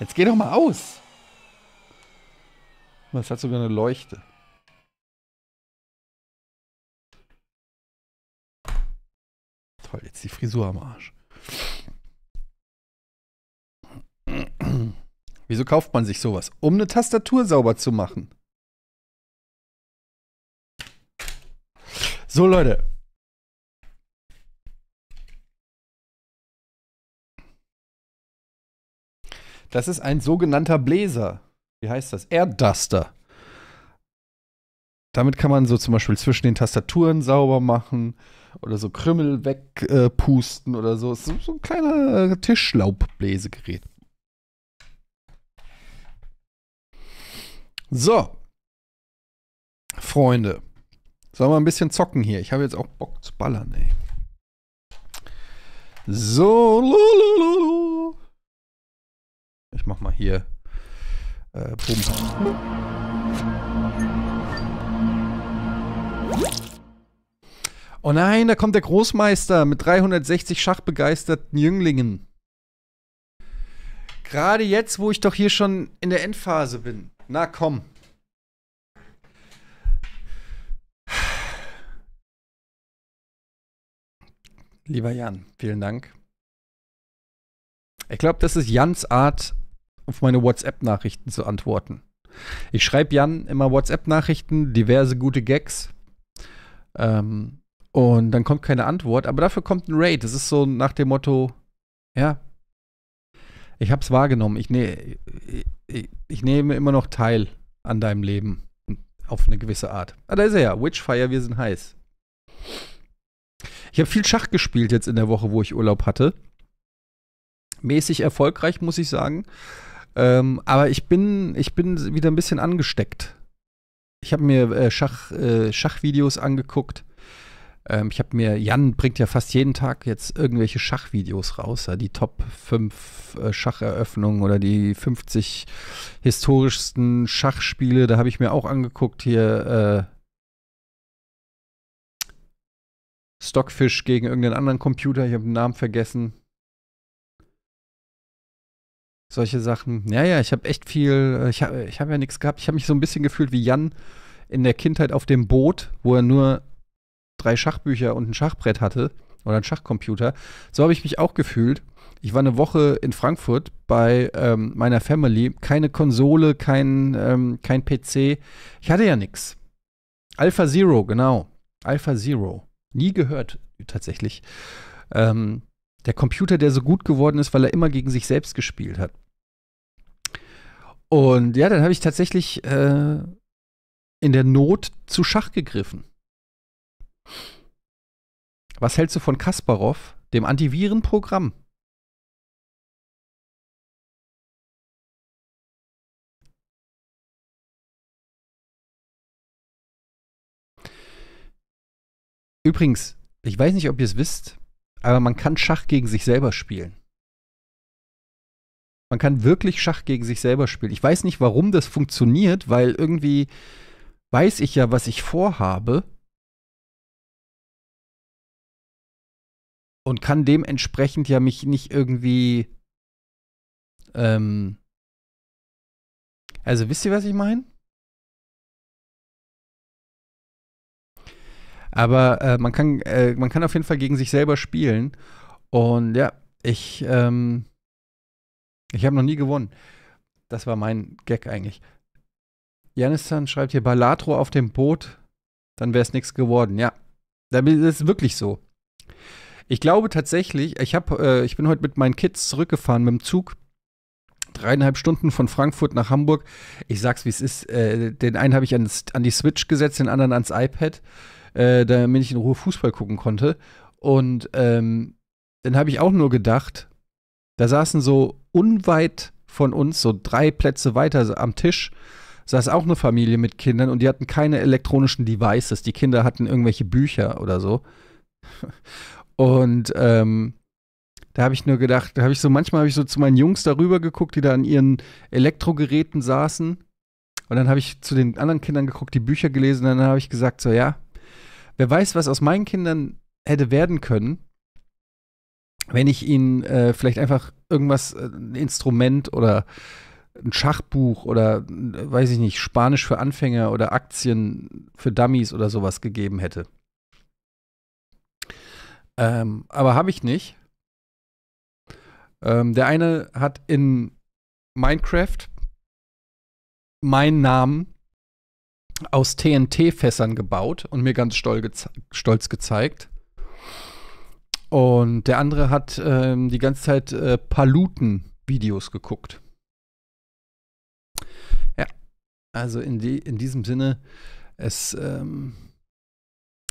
Speaker 2: Jetzt geh doch mal aus. Das hat sogar eine Leuchte. Toll, jetzt die Frisur am Arsch.
Speaker 1: kauft man sich sowas? Um eine Tastatur sauber zu machen.
Speaker 2: So, Leute. Das ist ein sogenannter Bläser. Wie heißt das? Erdduster.
Speaker 1: Damit kann man so zum Beispiel zwischen den Tastaturen sauber machen oder so Krümmel wegpusten äh, oder so. so ein kleiner Tischlaubbläsegerät. So. Freunde. Sollen wir ein bisschen zocken hier? Ich habe jetzt auch Bock zu ballern, ey. So. Lulululu. Ich mach mal hier. Äh, Oh nein, da kommt der Großmeister mit 360 schachbegeisterten Jünglingen. Gerade jetzt, wo ich doch hier schon in der Endphase bin. Na komm.
Speaker 2: Lieber Jan, vielen Dank. Ich glaube, das ist Jans Art, auf
Speaker 1: meine WhatsApp-Nachrichten zu antworten. Ich schreibe Jan immer WhatsApp-Nachrichten, diverse gute Gags. Ähm, und dann kommt keine Antwort, aber dafür kommt ein Raid. Das ist so nach dem Motto, ja, ich hab's wahrgenommen. Ich, nee, ich, ich nehme immer noch teil an deinem Leben. Auf eine gewisse Art. Ah, da ist er ja. Witchfire, wir sind heiß. Ich habe viel Schach gespielt jetzt in der Woche, wo ich Urlaub hatte. Mäßig erfolgreich, muss ich sagen. Ähm, aber ich bin, ich bin wieder ein bisschen angesteckt. Ich habe mir äh, Schach, äh, Schachvideos angeguckt. Ähm, ich habe mir, Jan bringt ja fast jeden Tag jetzt irgendwelche Schachvideos raus, die Top 5 äh, Schacheröffnungen oder die 50 historischsten Schachspiele. Da habe ich mir auch angeguckt hier äh,
Speaker 2: Stockfish gegen irgendeinen anderen Computer, ich habe den Namen vergessen. Solche Sachen. Naja,
Speaker 1: ich habe echt viel, äh, ich habe ich hab ja nichts gehabt. Ich habe mich so ein bisschen gefühlt wie Jan in der Kindheit auf dem Boot, wo er nur drei Schachbücher und ein Schachbrett hatte oder ein Schachcomputer. So habe ich mich auch gefühlt. Ich war eine Woche in Frankfurt bei ähm, meiner Family. Keine Konsole, kein, ähm, kein PC. Ich hatte ja nichts. Alpha Zero, genau. Alpha Zero. Nie gehört, tatsächlich. Ähm, der Computer, der so gut geworden ist, weil er immer gegen sich selbst gespielt hat. Und ja, dann habe ich tatsächlich äh, in der Not zu
Speaker 2: Schach gegriffen. Was hältst du von Kasparov, dem Antivirenprogramm? Übrigens, ich weiß nicht, ob ihr es wisst, aber
Speaker 1: man kann Schach gegen sich selber spielen. Man kann wirklich Schach gegen sich selber spielen. Ich weiß nicht, warum das funktioniert, weil irgendwie weiß ich ja, was ich
Speaker 2: vorhabe und kann dementsprechend ja mich nicht irgendwie. Ähm, also wisst ihr, was ich meine?
Speaker 1: Aber äh, man, kann, äh, man kann auf jeden Fall gegen sich selber spielen. Und ja, ich, ähm, ich habe noch nie gewonnen. Das war mein Gag eigentlich. Janistan schreibt hier Balatro auf dem Boot, dann wäre es nichts geworden. Ja, das ist wirklich so. Ich glaube tatsächlich, ich, hab, äh, ich bin heute mit meinen Kids zurückgefahren mit dem Zug. Dreieinhalb Stunden von Frankfurt nach Hamburg. Ich sag's, wie es ist. Äh, den einen habe ich ans, an die Switch gesetzt, den anderen ans iPad, äh, damit ich in Ruhe Fußball gucken konnte. Und ähm, dann habe ich auch nur gedacht, da saßen so unweit von uns, so drei Plätze weiter am Tisch, saß auch eine Familie mit Kindern und die hatten keine elektronischen Devices. Die Kinder hatten irgendwelche Bücher oder so. Und ähm, da habe ich nur gedacht, da habe ich so, manchmal habe ich so zu meinen Jungs darüber geguckt, die da an ihren Elektrogeräten saßen. Und dann habe ich zu den anderen Kindern geguckt, die Bücher gelesen. Und dann habe ich gesagt, so ja, wer weiß, was aus meinen Kindern hätte werden können, wenn ich ihnen äh, vielleicht einfach irgendwas, äh, ein Instrument oder ein Schachbuch oder äh, weiß ich nicht, Spanisch für Anfänger oder Aktien für Dummies oder sowas gegeben hätte. Ähm, aber habe ich nicht. Ähm, der eine hat in Minecraft meinen Namen aus TNT-Fässern gebaut und mir ganz stolz, geze stolz gezeigt. Und der andere hat ähm, die ganze Zeit äh, Paluten-Videos geguckt. Ja, also in, die, in diesem Sinne, es ähm,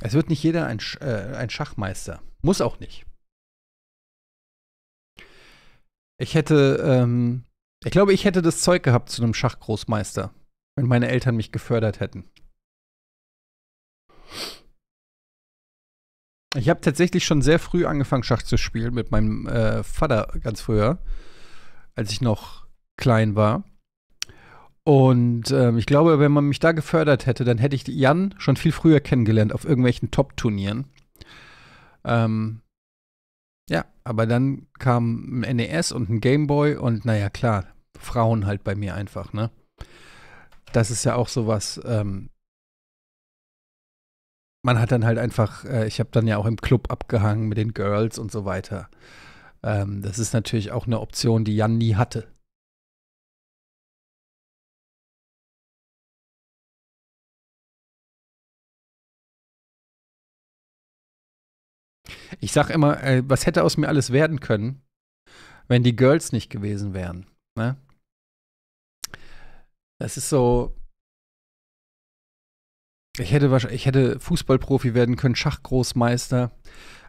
Speaker 1: es wird nicht jeder ein, äh, ein Schachmeister. Muss auch nicht. Ich hätte, ähm, ich glaube, ich hätte das Zeug gehabt zu einem Schachgroßmeister, wenn meine Eltern mich gefördert hätten. Ich habe tatsächlich schon sehr früh angefangen, Schach zu spielen mit meinem äh, Vater ganz früher, als ich noch klein war. Und ähm, ich glaube, wenn man mich da gefördert hätte, dann hätte ich Jan schon viel früher kennengelernt auf irgendwelchen Top-Turnieren. Ähm, ja, aber dann kam ein NES und ein Gameboy und naja, klar, Frauen halt bei mir einfach, ne? Das ist ja auch sowas, ähm, man hat dann halt einfach, äh, ich habe dann ja auch im Club abgehangen mit den Girls und so
Speaker 2: weiter. Ähm, das ist natürlich auch eine Option, die Jan nie hatte. Ich sag immer, äh, was hätte aus mir alles werden können, wenn die Girls nicht gewesen wären. Ne?
Speaker 1: Das ist so. Ich hätte, ich hätte Fußballprofi werden können, Schachgroßmeister.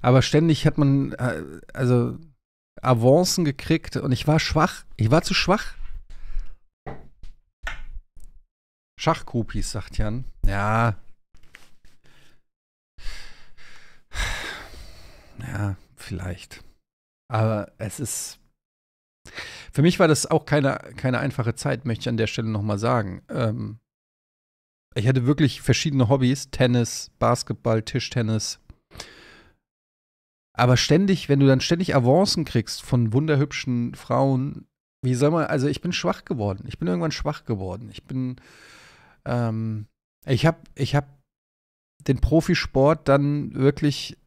Speaker 1: Aber ständig hat man äh, also Avancen gekriegt und ich war schwach. Ich war zu schwach. Schachgroupies, sagt Jan. Ja, Ja, vielleicht. Aber es ist. Für mich war das auch keine, keine einfache Zeit, möchte ich an der Stelle nochmal sagen. Ähm, ich hatte wirklich verschiedene Hobbys: Tennis, Basketball, Tischtennis. Aber ständig, wenn du dann ständig Avancen kriegst von wunderhübschen Frauen, wie soll man, also ich bin schwach geworden. Ich bin irgendwann schwach geworden. Ich bin, ähm, ich habe ich hab
Speaker 2: den Profisport dann wirklich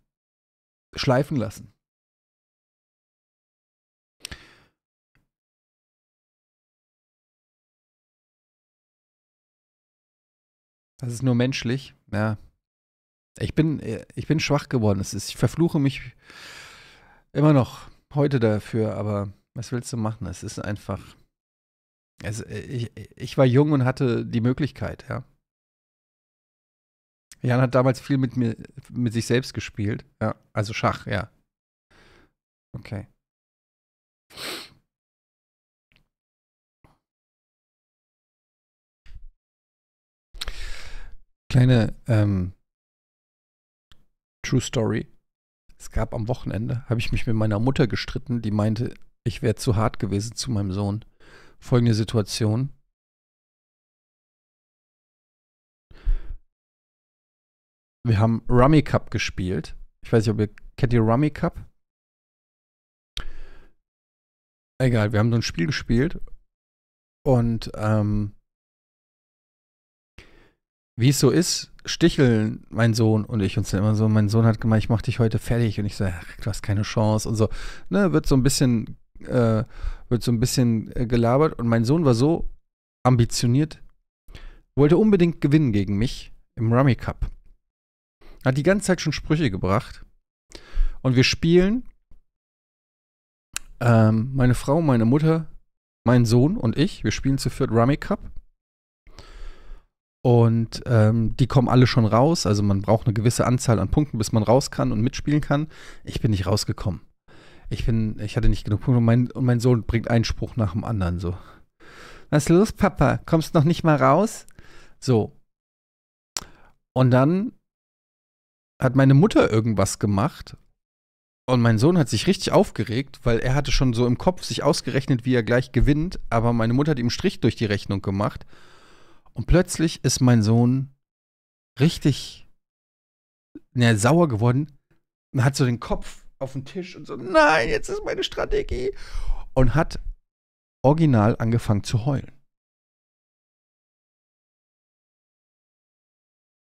Speaker 2: schleifen lassen. Das ist nur menschlich, ja. Ich bin, ich bin schwach geworden. Es ist, ich verfluche mich
Speaker 1: immer noch heute dafür, aber was willst du machen? Es ist einfach. Es, ich, ich war jung und hatte die Möglichkeit, ja.
Speaker 2: Jan hat damals viel mit mir, mit sich selbst gespielt. Ja, also Schach, ja. Okay. Kleine ähm, True Story. Es gab am Wochenende, habe ich mich
Speaker 1: mit meiner Mutter gestritten, die meinte, ich wäre zu hart gewesen zu meinem Sohn. Folgende
Speaker 2: Situation. wir haben Rummy Cup gespielt. Ich weiß nicht, ob ihr kennt ihr Rummy Cup? Egal, wir haben so ein Spiel gespielt und ähm, wie es so ist,
Speaker 1: sticheln mein Sohn und ich uns dann immer so. Mein Sohn hat gemeint, ich mach dich heute fertig und ich sage, so, du hast keine Chance und so. Ne, wird so ein bisschen, äh, wird so ein bisschen äh, gelabert und mein Sohn war so ambitioniert, wollte unbedingt gewinnen gegen mich im Rummy Cup. Hat die ganze Zeit schon Sprüche gebracht. Und wir spielen, ähm, meine Frau, meine Mutter, mein Sohn und ich, wir spielen zu viert Rummy Cup. Und ähm, die kommen alle schon raus. Also man braucht eine gewisse Anzahl an Punkten, bis man raus kann und mitspielen kann. Ich bin nicht rausgekommen. Ich bin, ich hatte nicht genug Punkte und mein, und mein Sohn bringt einen Spruch nach dem anderen so. Was ist los, Papa? Kommst noch nicht mal raus? So. Und dann hat meine Mutter irgendwas gemacht und mein Sohn hat sich richtig aufgeregt, weil er hatte schon so im Kopf sich ausgerechnet, wie er gleich gewinnt, aber meine Mutter hat ihm Strich durch die Rechnung gemacht und plötzlich ist mein Sohn richtig ne, sauer geworden und hat so den Kopf auf den Tisch und so,
Speaker 2: nein, jetzt ist meine Strategie und hat original angefangen zu heulen.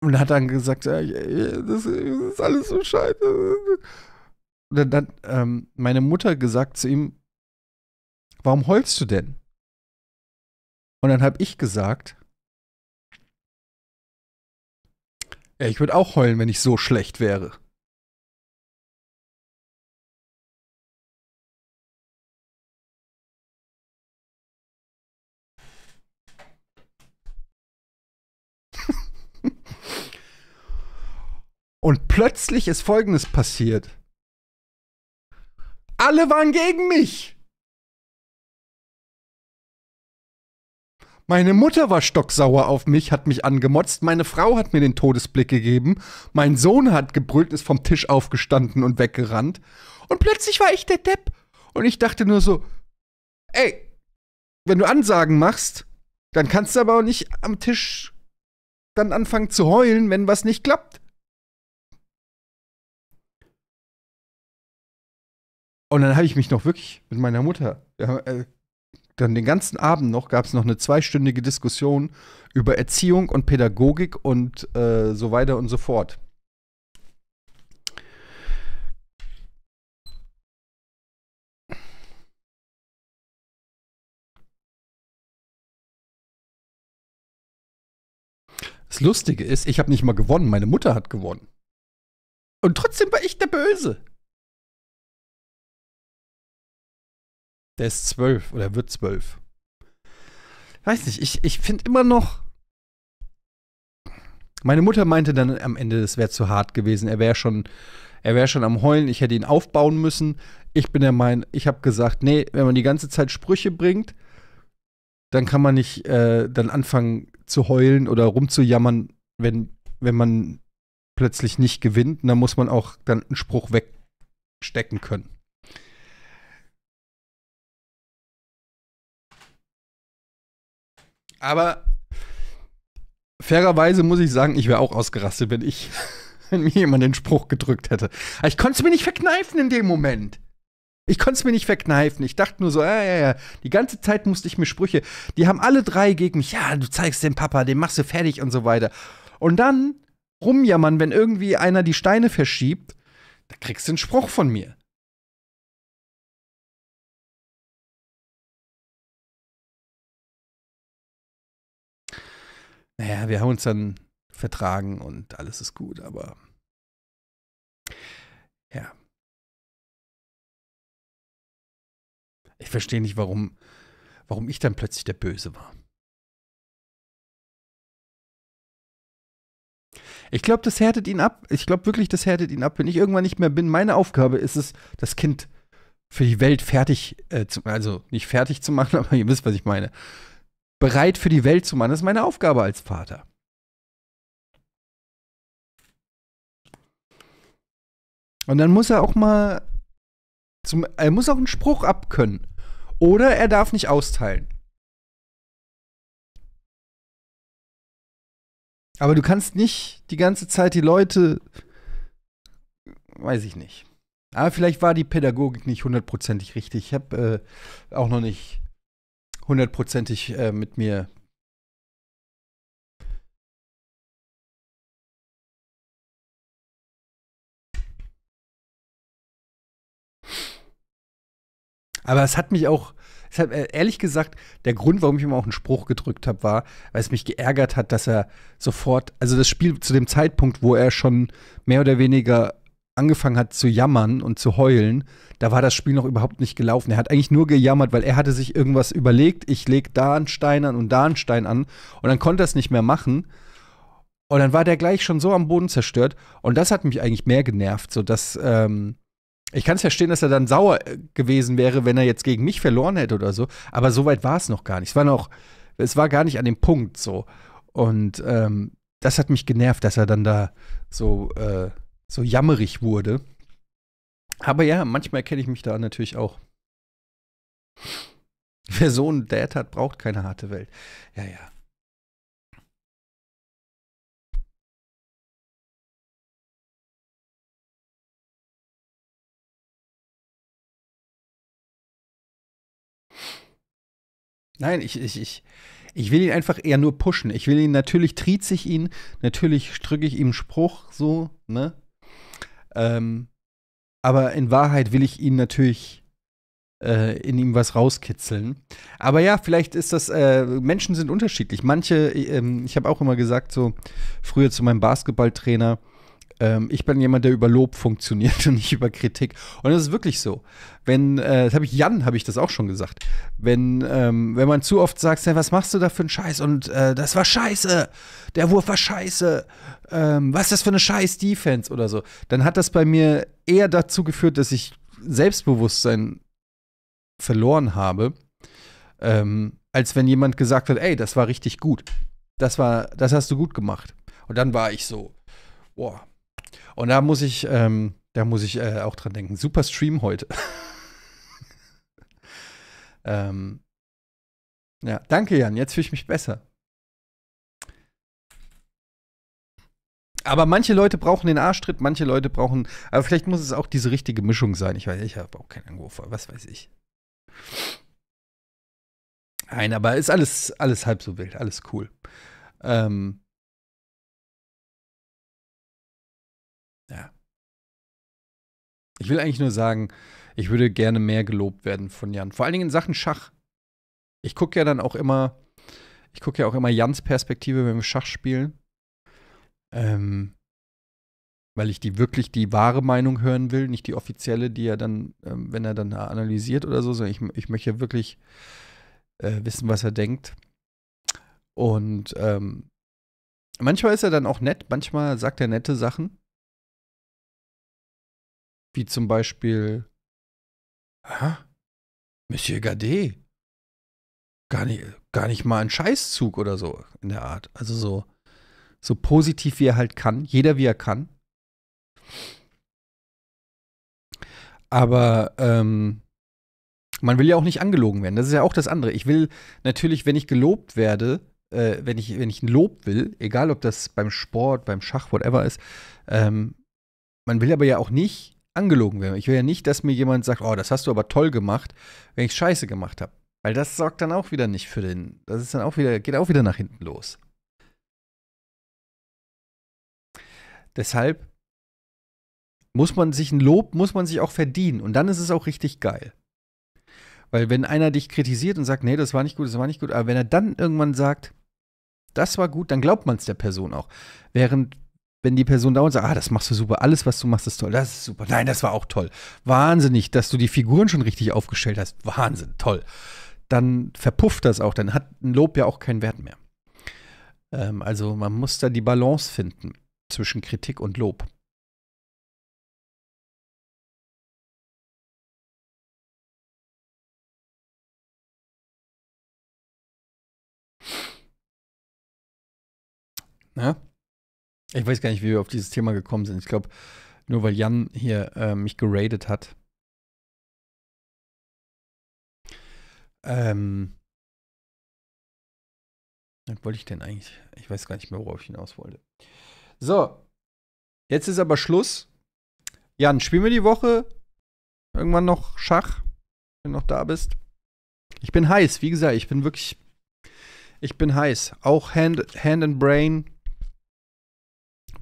Speaker 2: Und hat dann gesagt, das ist alles so scheiße. Und dann hat ähm, meine Mutter gesagt zu ihm, warum heulst du denn? Und dann habe ich gesagt, ja, ich würde auch heulen, wenn ich so schlecht wäre. Und plötzlich ist Folgendes passiert. Alle waren gegen mich.
Speaker 1: Meine Mutter war stocksauer auf mich, hat mich angemotzt, meine Frau hat mir den Todesblick gegeben, mein Sohn hat gebrüllt, ist vom Tisch aufgestanden und weggerannt. Und plötzlich war ich der Depp. Und ich dachte nur so, ey, wenn du Ansagen machst,
Speaker 2: dann kannst du aber auch nicht am Tisch dann anfangen zu heulen, wenn was nicht klappt. Und dann habe ich mich noch wirklich mit meiner Mutter, ja, äh, dann den ganzen Abend noch, gab es
Speaker 1: noch eine zweistündige Diskussion über Erziehung und Pädagogik und äh, so weiter und
Speaker 2: so fort. Das Lustige ist, ich habe nicht mal gewonnen, meine Mutter hat gewonnen. Und trotzdem war ich der Böse. Der ist zwölf oder wird zwölf. Weiß nicht, ich, ich finde immer noch. Meine Mutter meinte dann
Speaker 1: am Ende, das wäre zu hart gewesen. Er wäre schon, er schon am Heulen, ich hätte ihn aufbauen müssen. Ich bin der Meinung, ich habe gesagt, nee, wenn man die ganze Zeit Sprüche bringt, dann kann man nicht äh, dann anfangen zu heulen oder rumzujammern, wenn, wenn man
Speaker 2: plötzlich nicht gewinnt. Und dann muss man auch dann einen Spruch wegstecken können. Aber fairerweise muss ich sagen, ich wäre auch ausgerastet, wenn
Speaker 1: ich, wenn mir jemand den Spruch gedrückt hätte. Aber ich konnte es mir nicht verkneifen in dem Moment. Ich konnte es mir nicht verkneifen. Ich dachte nur so, ja, ja, ja. Die ganze Zeit musste ich mir Sprüche. Die haben alle drei gegen mich. Ja, du zeigst den Papa, den machst du fertig und so weiter. Und dann
Speaker 2: rumjammern, wenn irgendwie einer die Steine verschiebt, da kriegst du einen Spruch von mir. naja, wir haben uns dann vertragen und alles ist gut, aber ja. Ich verstehe nicht, warum, warum ich dann plötzlich der Böse war. Ich glaube,
Speaker 1: das härtet ihn ab. Ich glaube wirklich, das härtet ihn ab. Wenn ich irgendwann nicht mehr bin, meine Aufgabe ist es, das Kind für die Welt fertig, äh, zu, also nicht fertig zu machen, aber ihr wisst, was ich meine
Speaker 2: bereit für die Welt zu machen. Das ist meine Aufgabe als Vater. Und dann muss er auch mal
Speaker 1: zum, er muss auch einen Spruch abkönnen. Oder er darf nicht austeilen. Aber du kannst nicht die ganze Zeit die Leute, weiß ich nicht. Aber vielleicht war die Pädagogik
Speaker 2: nicht hundertprozentig richtig. Ich habe äh, auch noch nicht hundertprozentig äh, mit mir Aber es hat mich auch, es hat, äh, ehrlich gesagt, der Grund, warum ich ihm auch einen
Speaker 1: Spruch gedrückt habe, war, weil es mich geärgert hat, dass er sofort, also das Spiel zu dem Zeitpunkt, wo er schon mehr oder weniger angefangen hat zu jammern und zu heulen, da war das Spiel noch überhaupt nicht gelaufen. Er hat eigentlich nur gejammert, weil er hatte sich irgendwas überlegt, ich lege da einen Stein an und da einen Stein an und dann konnte er es nicht mehr machen. Und dann war der gleich schon so am Boden zerstört und das hat mich eigentlich mehr genervt, sodass ähm, ich kann es verstehen, dass er dann sauer äh, gewesen wäre, wenn er jetzt gegen mich verloren hätte oder so, aber so weit war es noch gar nicht. Es war noch es war gar nicht an dem Punkt so. Und ähm, das hat mich genervt, dass er dann da so äh, so jammerig wurde. Aber ja, manchmal kenne ich mich
Speaker 2: da natürlich auch. Wer so einen Dad hat, braucht keine harte Welt. Ja, ja. Nein, ich, ich, ich,
Speaker 1: ich will ihn einfach eher nur pushen. Ich will ihn, natürlich trieze ich ihn, natürlich strücke ich ihm Spruch so, ne? Ähm, aber in Wahrheit will ich ihn natürlich äh, in ihm was rauskitzeln. Aber ja, vielleicht ist das, äh, Menschen sind unterschiedlich. Manche, äh, ich habe auch immer gesagt, so früher zu meinem Basketballtrainer, ähm, ich bin jemand, der über Lob funktioniert und nicht über Kritik. Und das ist wirklich so. Wenn, äh, das habe ich Jan, habe ich das auch schon gesagt. Wenn, ähm, wenn man zu oft sagt, hey, was machst du da für einen Scheiß? Und äh, das war Scheiße. Der Wurf war Scheiße. Ähm, was ist das für eine Scheiß-Defense oder so? Dann hat das bei mir eher dazu geführt, dass ich Selbstbewusstsein verloren habe, ähm, als wenn jemand gesagt hat, ey, das war richtig gut. Das war, das hast du gut gemacht. Und dann war ich so, boah, und da muss ich, ähm, da muss ich äh, auch dran denken. Super Stream heute. ähm, ja, danke Jan, jetzt fühle ich mich besser. Aber manche Leute brauchen den Arschtritt, manche Leute brauchen. Aber vielleicht muss es auch diese richtige Mischung sein. Ich weiß, ich habe auch keinen
Speaker 2: Angerufer, was weiß ich. Nein, aber ist alles, alles halb so wild, alles cool. Ähm, Ich will eigentlich nur sagen, ich
Speaker 1: würde gerne mehr gelobt werden von Jan. Vor allen Dingen in Sachen Schach. Ich gucke ja dann auch immer, ich gucke ja auch immer Jans Perspektive, wenn wir Schach spielen. Ähm, weil ich die wirklich die wahre Meinung hören will, nicht die offizielle, die er dann, ähm, wenn er dann analysiert oder so, sondern ich, ich möchte wirklich äh, wissen, was er denkt. Und ähm, manchmal ist er dann auch nett, manchmal sagt er nette
Speaker 2: Sachen. Wie zum Beispiel Hä? Monsieur Gade. Gar nicht, gar nicht mal
Speaker 1: ein Scheißzug oder so in der Art. Also so, so positiv wie er halt kann, jeder wie er kann. Aber ähm, man will ja auch nicht angelogen werden. Das ist ja auch das andere. Ich will natürlich, wenn ich gelobt werde, äh, wenn, ich, wenn ich ein Lob will, egal ob das beim Sport, beim Schach, whatever ist, ähm, man will aber ja auch nicht angelogen werden. Ich will ja nicht, dass mir jemand sagt, oh, das hast du aber toll gemacht, wenn ich Scheiße gemacht habe. Weil das sorgt dann auch wieder nicht für den. Das ist dann auch wieder, geht auch wieder nach hinten los. Deshalb muss man sich ein Lob, muss man sich auch verdienen. Und dann ist es auch richtig geil. Weil wenn einer dich kritisiert und sagt, nee, das war nicht gut, das war nicht gut, aber wenn er dann irgendwann sagt, das war gut, dann glaubt man es der Person auch. Während wenn die Person dauernd sagt, ah, das machst du super, alles, was du machst, ist toll, das ist super, nein, das war auch toll, wahnsinnig, dass du die Figuren schon richtig aufgestellt hast, Wahnsinn, toll, dann verpufft das auch, dann hat ein Lob ja
Speaker 2: auch keinen Wert mehr. Ähm, also man muss da die Balance finden zwischen Kritik und Lob. Na? Ich weiß gar nicht, wie wir auf
Speaker 1: dieses Thema gekommen sind. Ich glaube, nur weil Jan hier äh, mich geradet hat.
Speaker 2: Ähm. Was wollte ich denn eigentlich? Ich weiß gar nicht mehr, worauf ich hinaus wollte. So.
Speaker 1: Jetzt ist aber Schluss. Jan, spielen wir die Woche irgendwann noch Schach, wenn du noch da bist? Ich bin heiß, wie gesagt, ich bin wirklich. Ich bin heiß. Auch Hand, Hand and Brain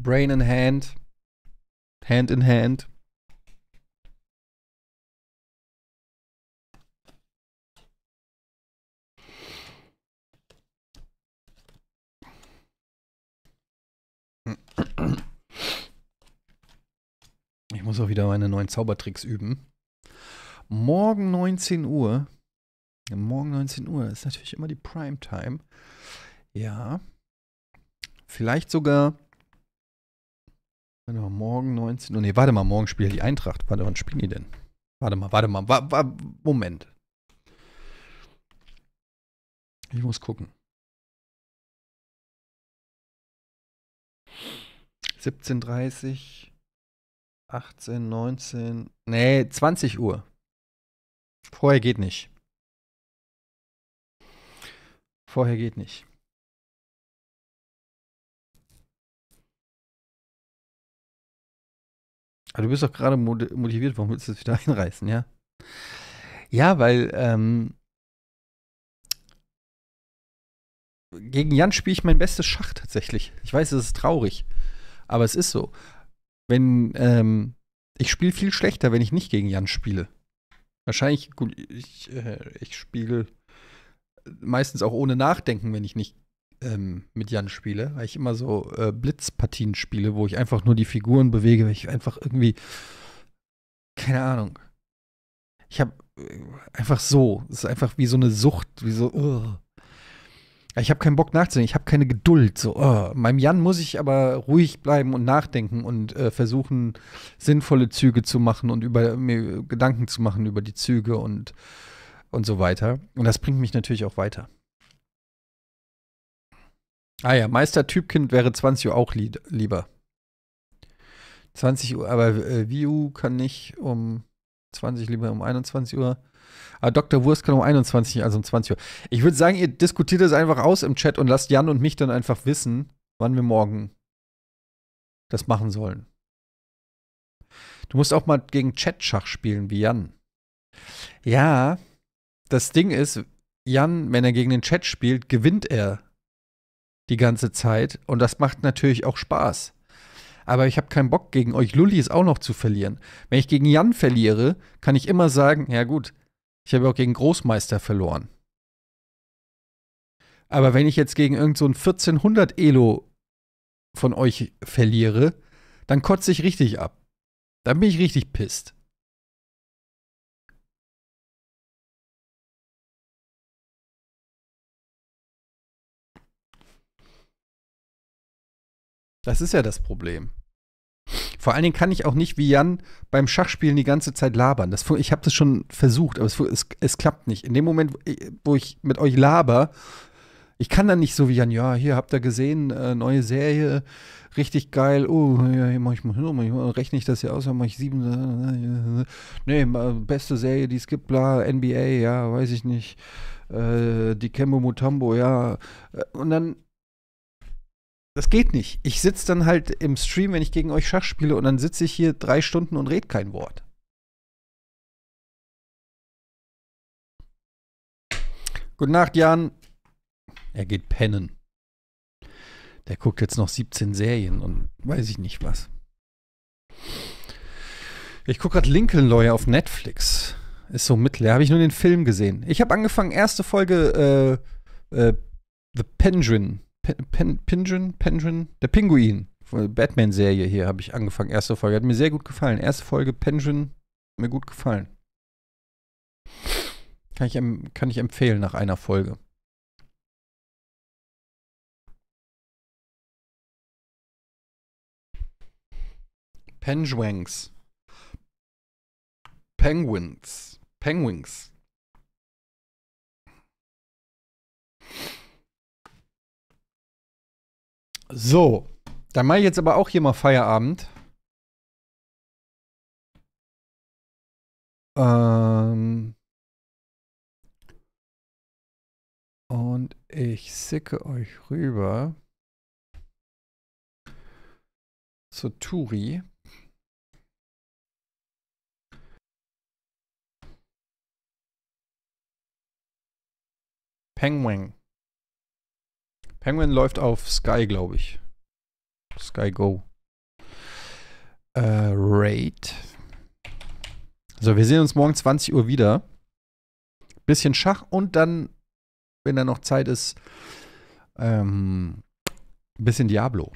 Speaker 1: Brain in
Speaker 2: Hand. Hand in Hand.
Speaker 1: Ich muss auch wieder meine neuen Zaubertricks üben. Morgen 19 Uhr. Morgen 19 Uhr ist natürlich immer die Primetime. Ja. Vielleicht sogar Warte mal, morgen 19 Uhr. Nee, warte mal, morgen spielt die Eintracht. Warte, wann spielen die denn? Warte mal, warte mal.
Speaker 2: Wa wa Moment. Ich muss gucken. 17.30, 18, 19, nee, 20 Uhr. Vorher geht nicht. Vorher geht nicht. Aber du bist doch gerade motiviert, warum willst du es wieder einreißen, ja? Ja, weil ähm,
Speaker 1: gegen Jan spiele ich mein bestes Schach tatsächlich. Ich weiß, es ist traurig, aber es ist so. Wenn ähm, ich spiele viel schlechter, wenn ich nicht gegen Jan spiele. Wahrscheinlich, gut, ich, äh, ich spiele meistens auch ohne Nachdenken, wenn ich nicht ähm, mit Jan spiele, weil ich immer so äh, Blitzpartien spiele, wo ich einfach nur die Figuren bewege, weil ich einfach irgendwie, keine Ahnung. Ich habe äh, einfach so, es ist einfach wie so eine Sucht, wie so, uh. Ich habe keinen Bock nachzudenken, ich habe keine Geduld. So, oh. Meinem Jan muss ich aber ruhig bleiben und nachdenken und äh, versuchen, sinnvolle Züge zu machen und über mir Gedanken zu machen über die Züge und, und so weiter. Und das bringt mich natürlich auch weiter. Ah ja, Meister Typkind wäre 20 Uhr auch li lieber. 20 Uhr, aber äh, Viu kann nicht um 20 lieber um 21 Uhr. Ah, Dr. Wurst kann um 21, also um 20 Uhr. Ich würde sagen, ihr diskutiert das einfach aus im Chat und lasst Jan und mich dann einfach wissen, wann wir morgen das machen sollen. Du musst auch mal gegen Chat-Schach spielen, wie Jan. Ja, das Ding ist, Jan, wenn er gegen den Chat spielt, gewinnt er die ganze Zeit. Und das macht natürlich auch Spaß. Aber ich habe keinen Bock, gegen euch Lullis auch noch zu verlieren. Wenn ich gegen Jan verliere, kann ich immer sagen, ja gut, ich habe auch gegen Großmeister verloren. Aber wenn ich jetzt gegen irgend so ein 1400 Elo von euch verliere,
Speaker 2: dann kotze ich richtig ab. Dann bin ich richtig pisst. Das ist ja das Problem.
Speaker 1: Vor allen Dingen kann ich auch nicht wie Jan beim Schachspielen die ganze Zeit labern. Das, ich habe das schon versucht, aber es, es, es, klappt nicht. In dem Moment, wo ich mit euch laber, ich kann dann nicht so wie Jan, ja, hier habt ihr gesehen, äh, neue Serie, richtig geil. Oh, ja, hier mach ich, mal hin, rechne ich das hier aus, dann mache ich sieben. Äh, nee, beste Serie, die es gibt, bla, NBA, ja, weiß ich nicht. Äh, die Kembo Mutombo, ja. Äh, und dann das geht nicht. Ich sitze dann halt im Stream, wenn ich gegen
Speaker 2: euch Schach spiele, und dann sitze ich hier drei Stunden und rede kein Wort. Gute Nacht, Jan.
Speaker 1: Er geht pennen. Der guckt jetzt noch 17 Serien und weiß ich nicht was. Ich gucke gerade Lincoln Lawyer auf Netflix. Ist so mittel. habe ich nur den Film gesehen. Ich habe angefangen, erste Folge äh, äh, The Penguin Pen, Pingen, der Pinguin. Batman-Serie hier habe ich angefangen. Erste Folge. Hat mir sehr gut gefallen. Erste Folge Pension, mir gut gefallen.
Speaker 2: Kann ich, kann ich empfehlen nach einer Folge. Penguins. Penguins. Penguins. So, dann mache ich jetzt aber auch hier mal Feierabend. Ähm Und ich sicke euch rüber zu Turi. Penguin.
Speaker 1: Penguin läuft auf Sky, glaube ich. Sky Go. Äh, Raid. So, wir sehen uns morgen 20 Uhr wieder. Bisschen Schach und dann, wenn da noch Zeit ist,
Speaker 2: ähm, bisschen Diablo.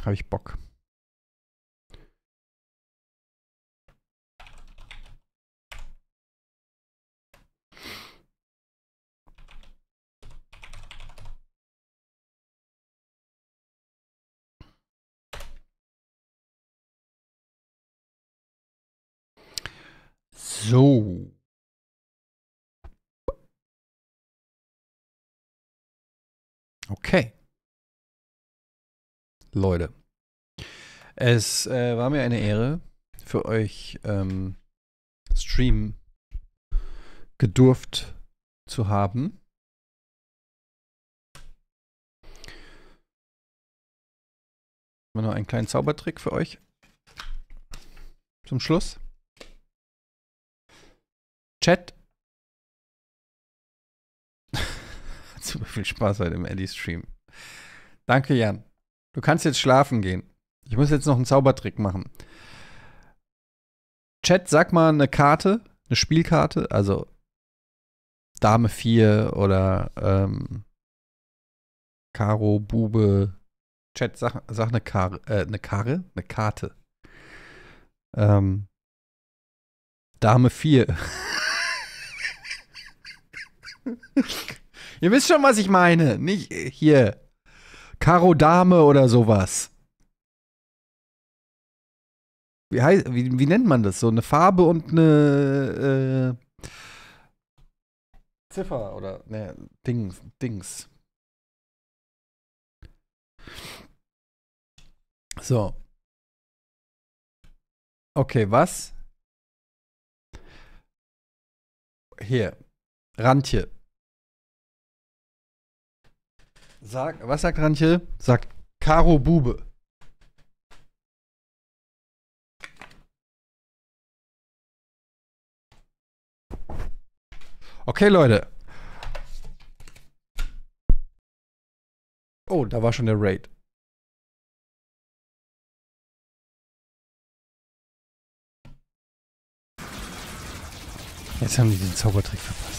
Speaker 2: Habe ich Bock. So. Okay. Leute,
Speaker 1: es äh, war mir eine Ehre, für euch ähm, streamen
Speaker 2: gedurft zu haben. noch einen kleinen Zaubertrick für euch zum Schluss. Chat. Zu viel Spaß
Speaker 1: heute im Ellie-Stream. Danke, Jan. Du kannst jetzt schlafen gehen. Ich muss jetzt noch einen Zaubertrick machen. Chat, sag mal eine Karte, eine Spielkarte, also Dame 4 oder ähm, Karo, Bube. Chat, sag, sag eine Karre, äh, eine Karre, eine Karte. Ähm, Dame 4. Ihr wisst schon, was ich meine. Nicht hier. Karo Dame oder sowas. Wie, heißt, wie, wie nennt man das? So eine Farbe und eine
Speaker 2: äh, Ziffer oder ne, Dings. Dings. So. Okay, was? Hier, Rantje. Sag, was sagt Rantje? Sagt Karo Bube. Okay, Leute. Oh, da war schon der Raid. Jetzt haben die den Zaubertrick verpasst.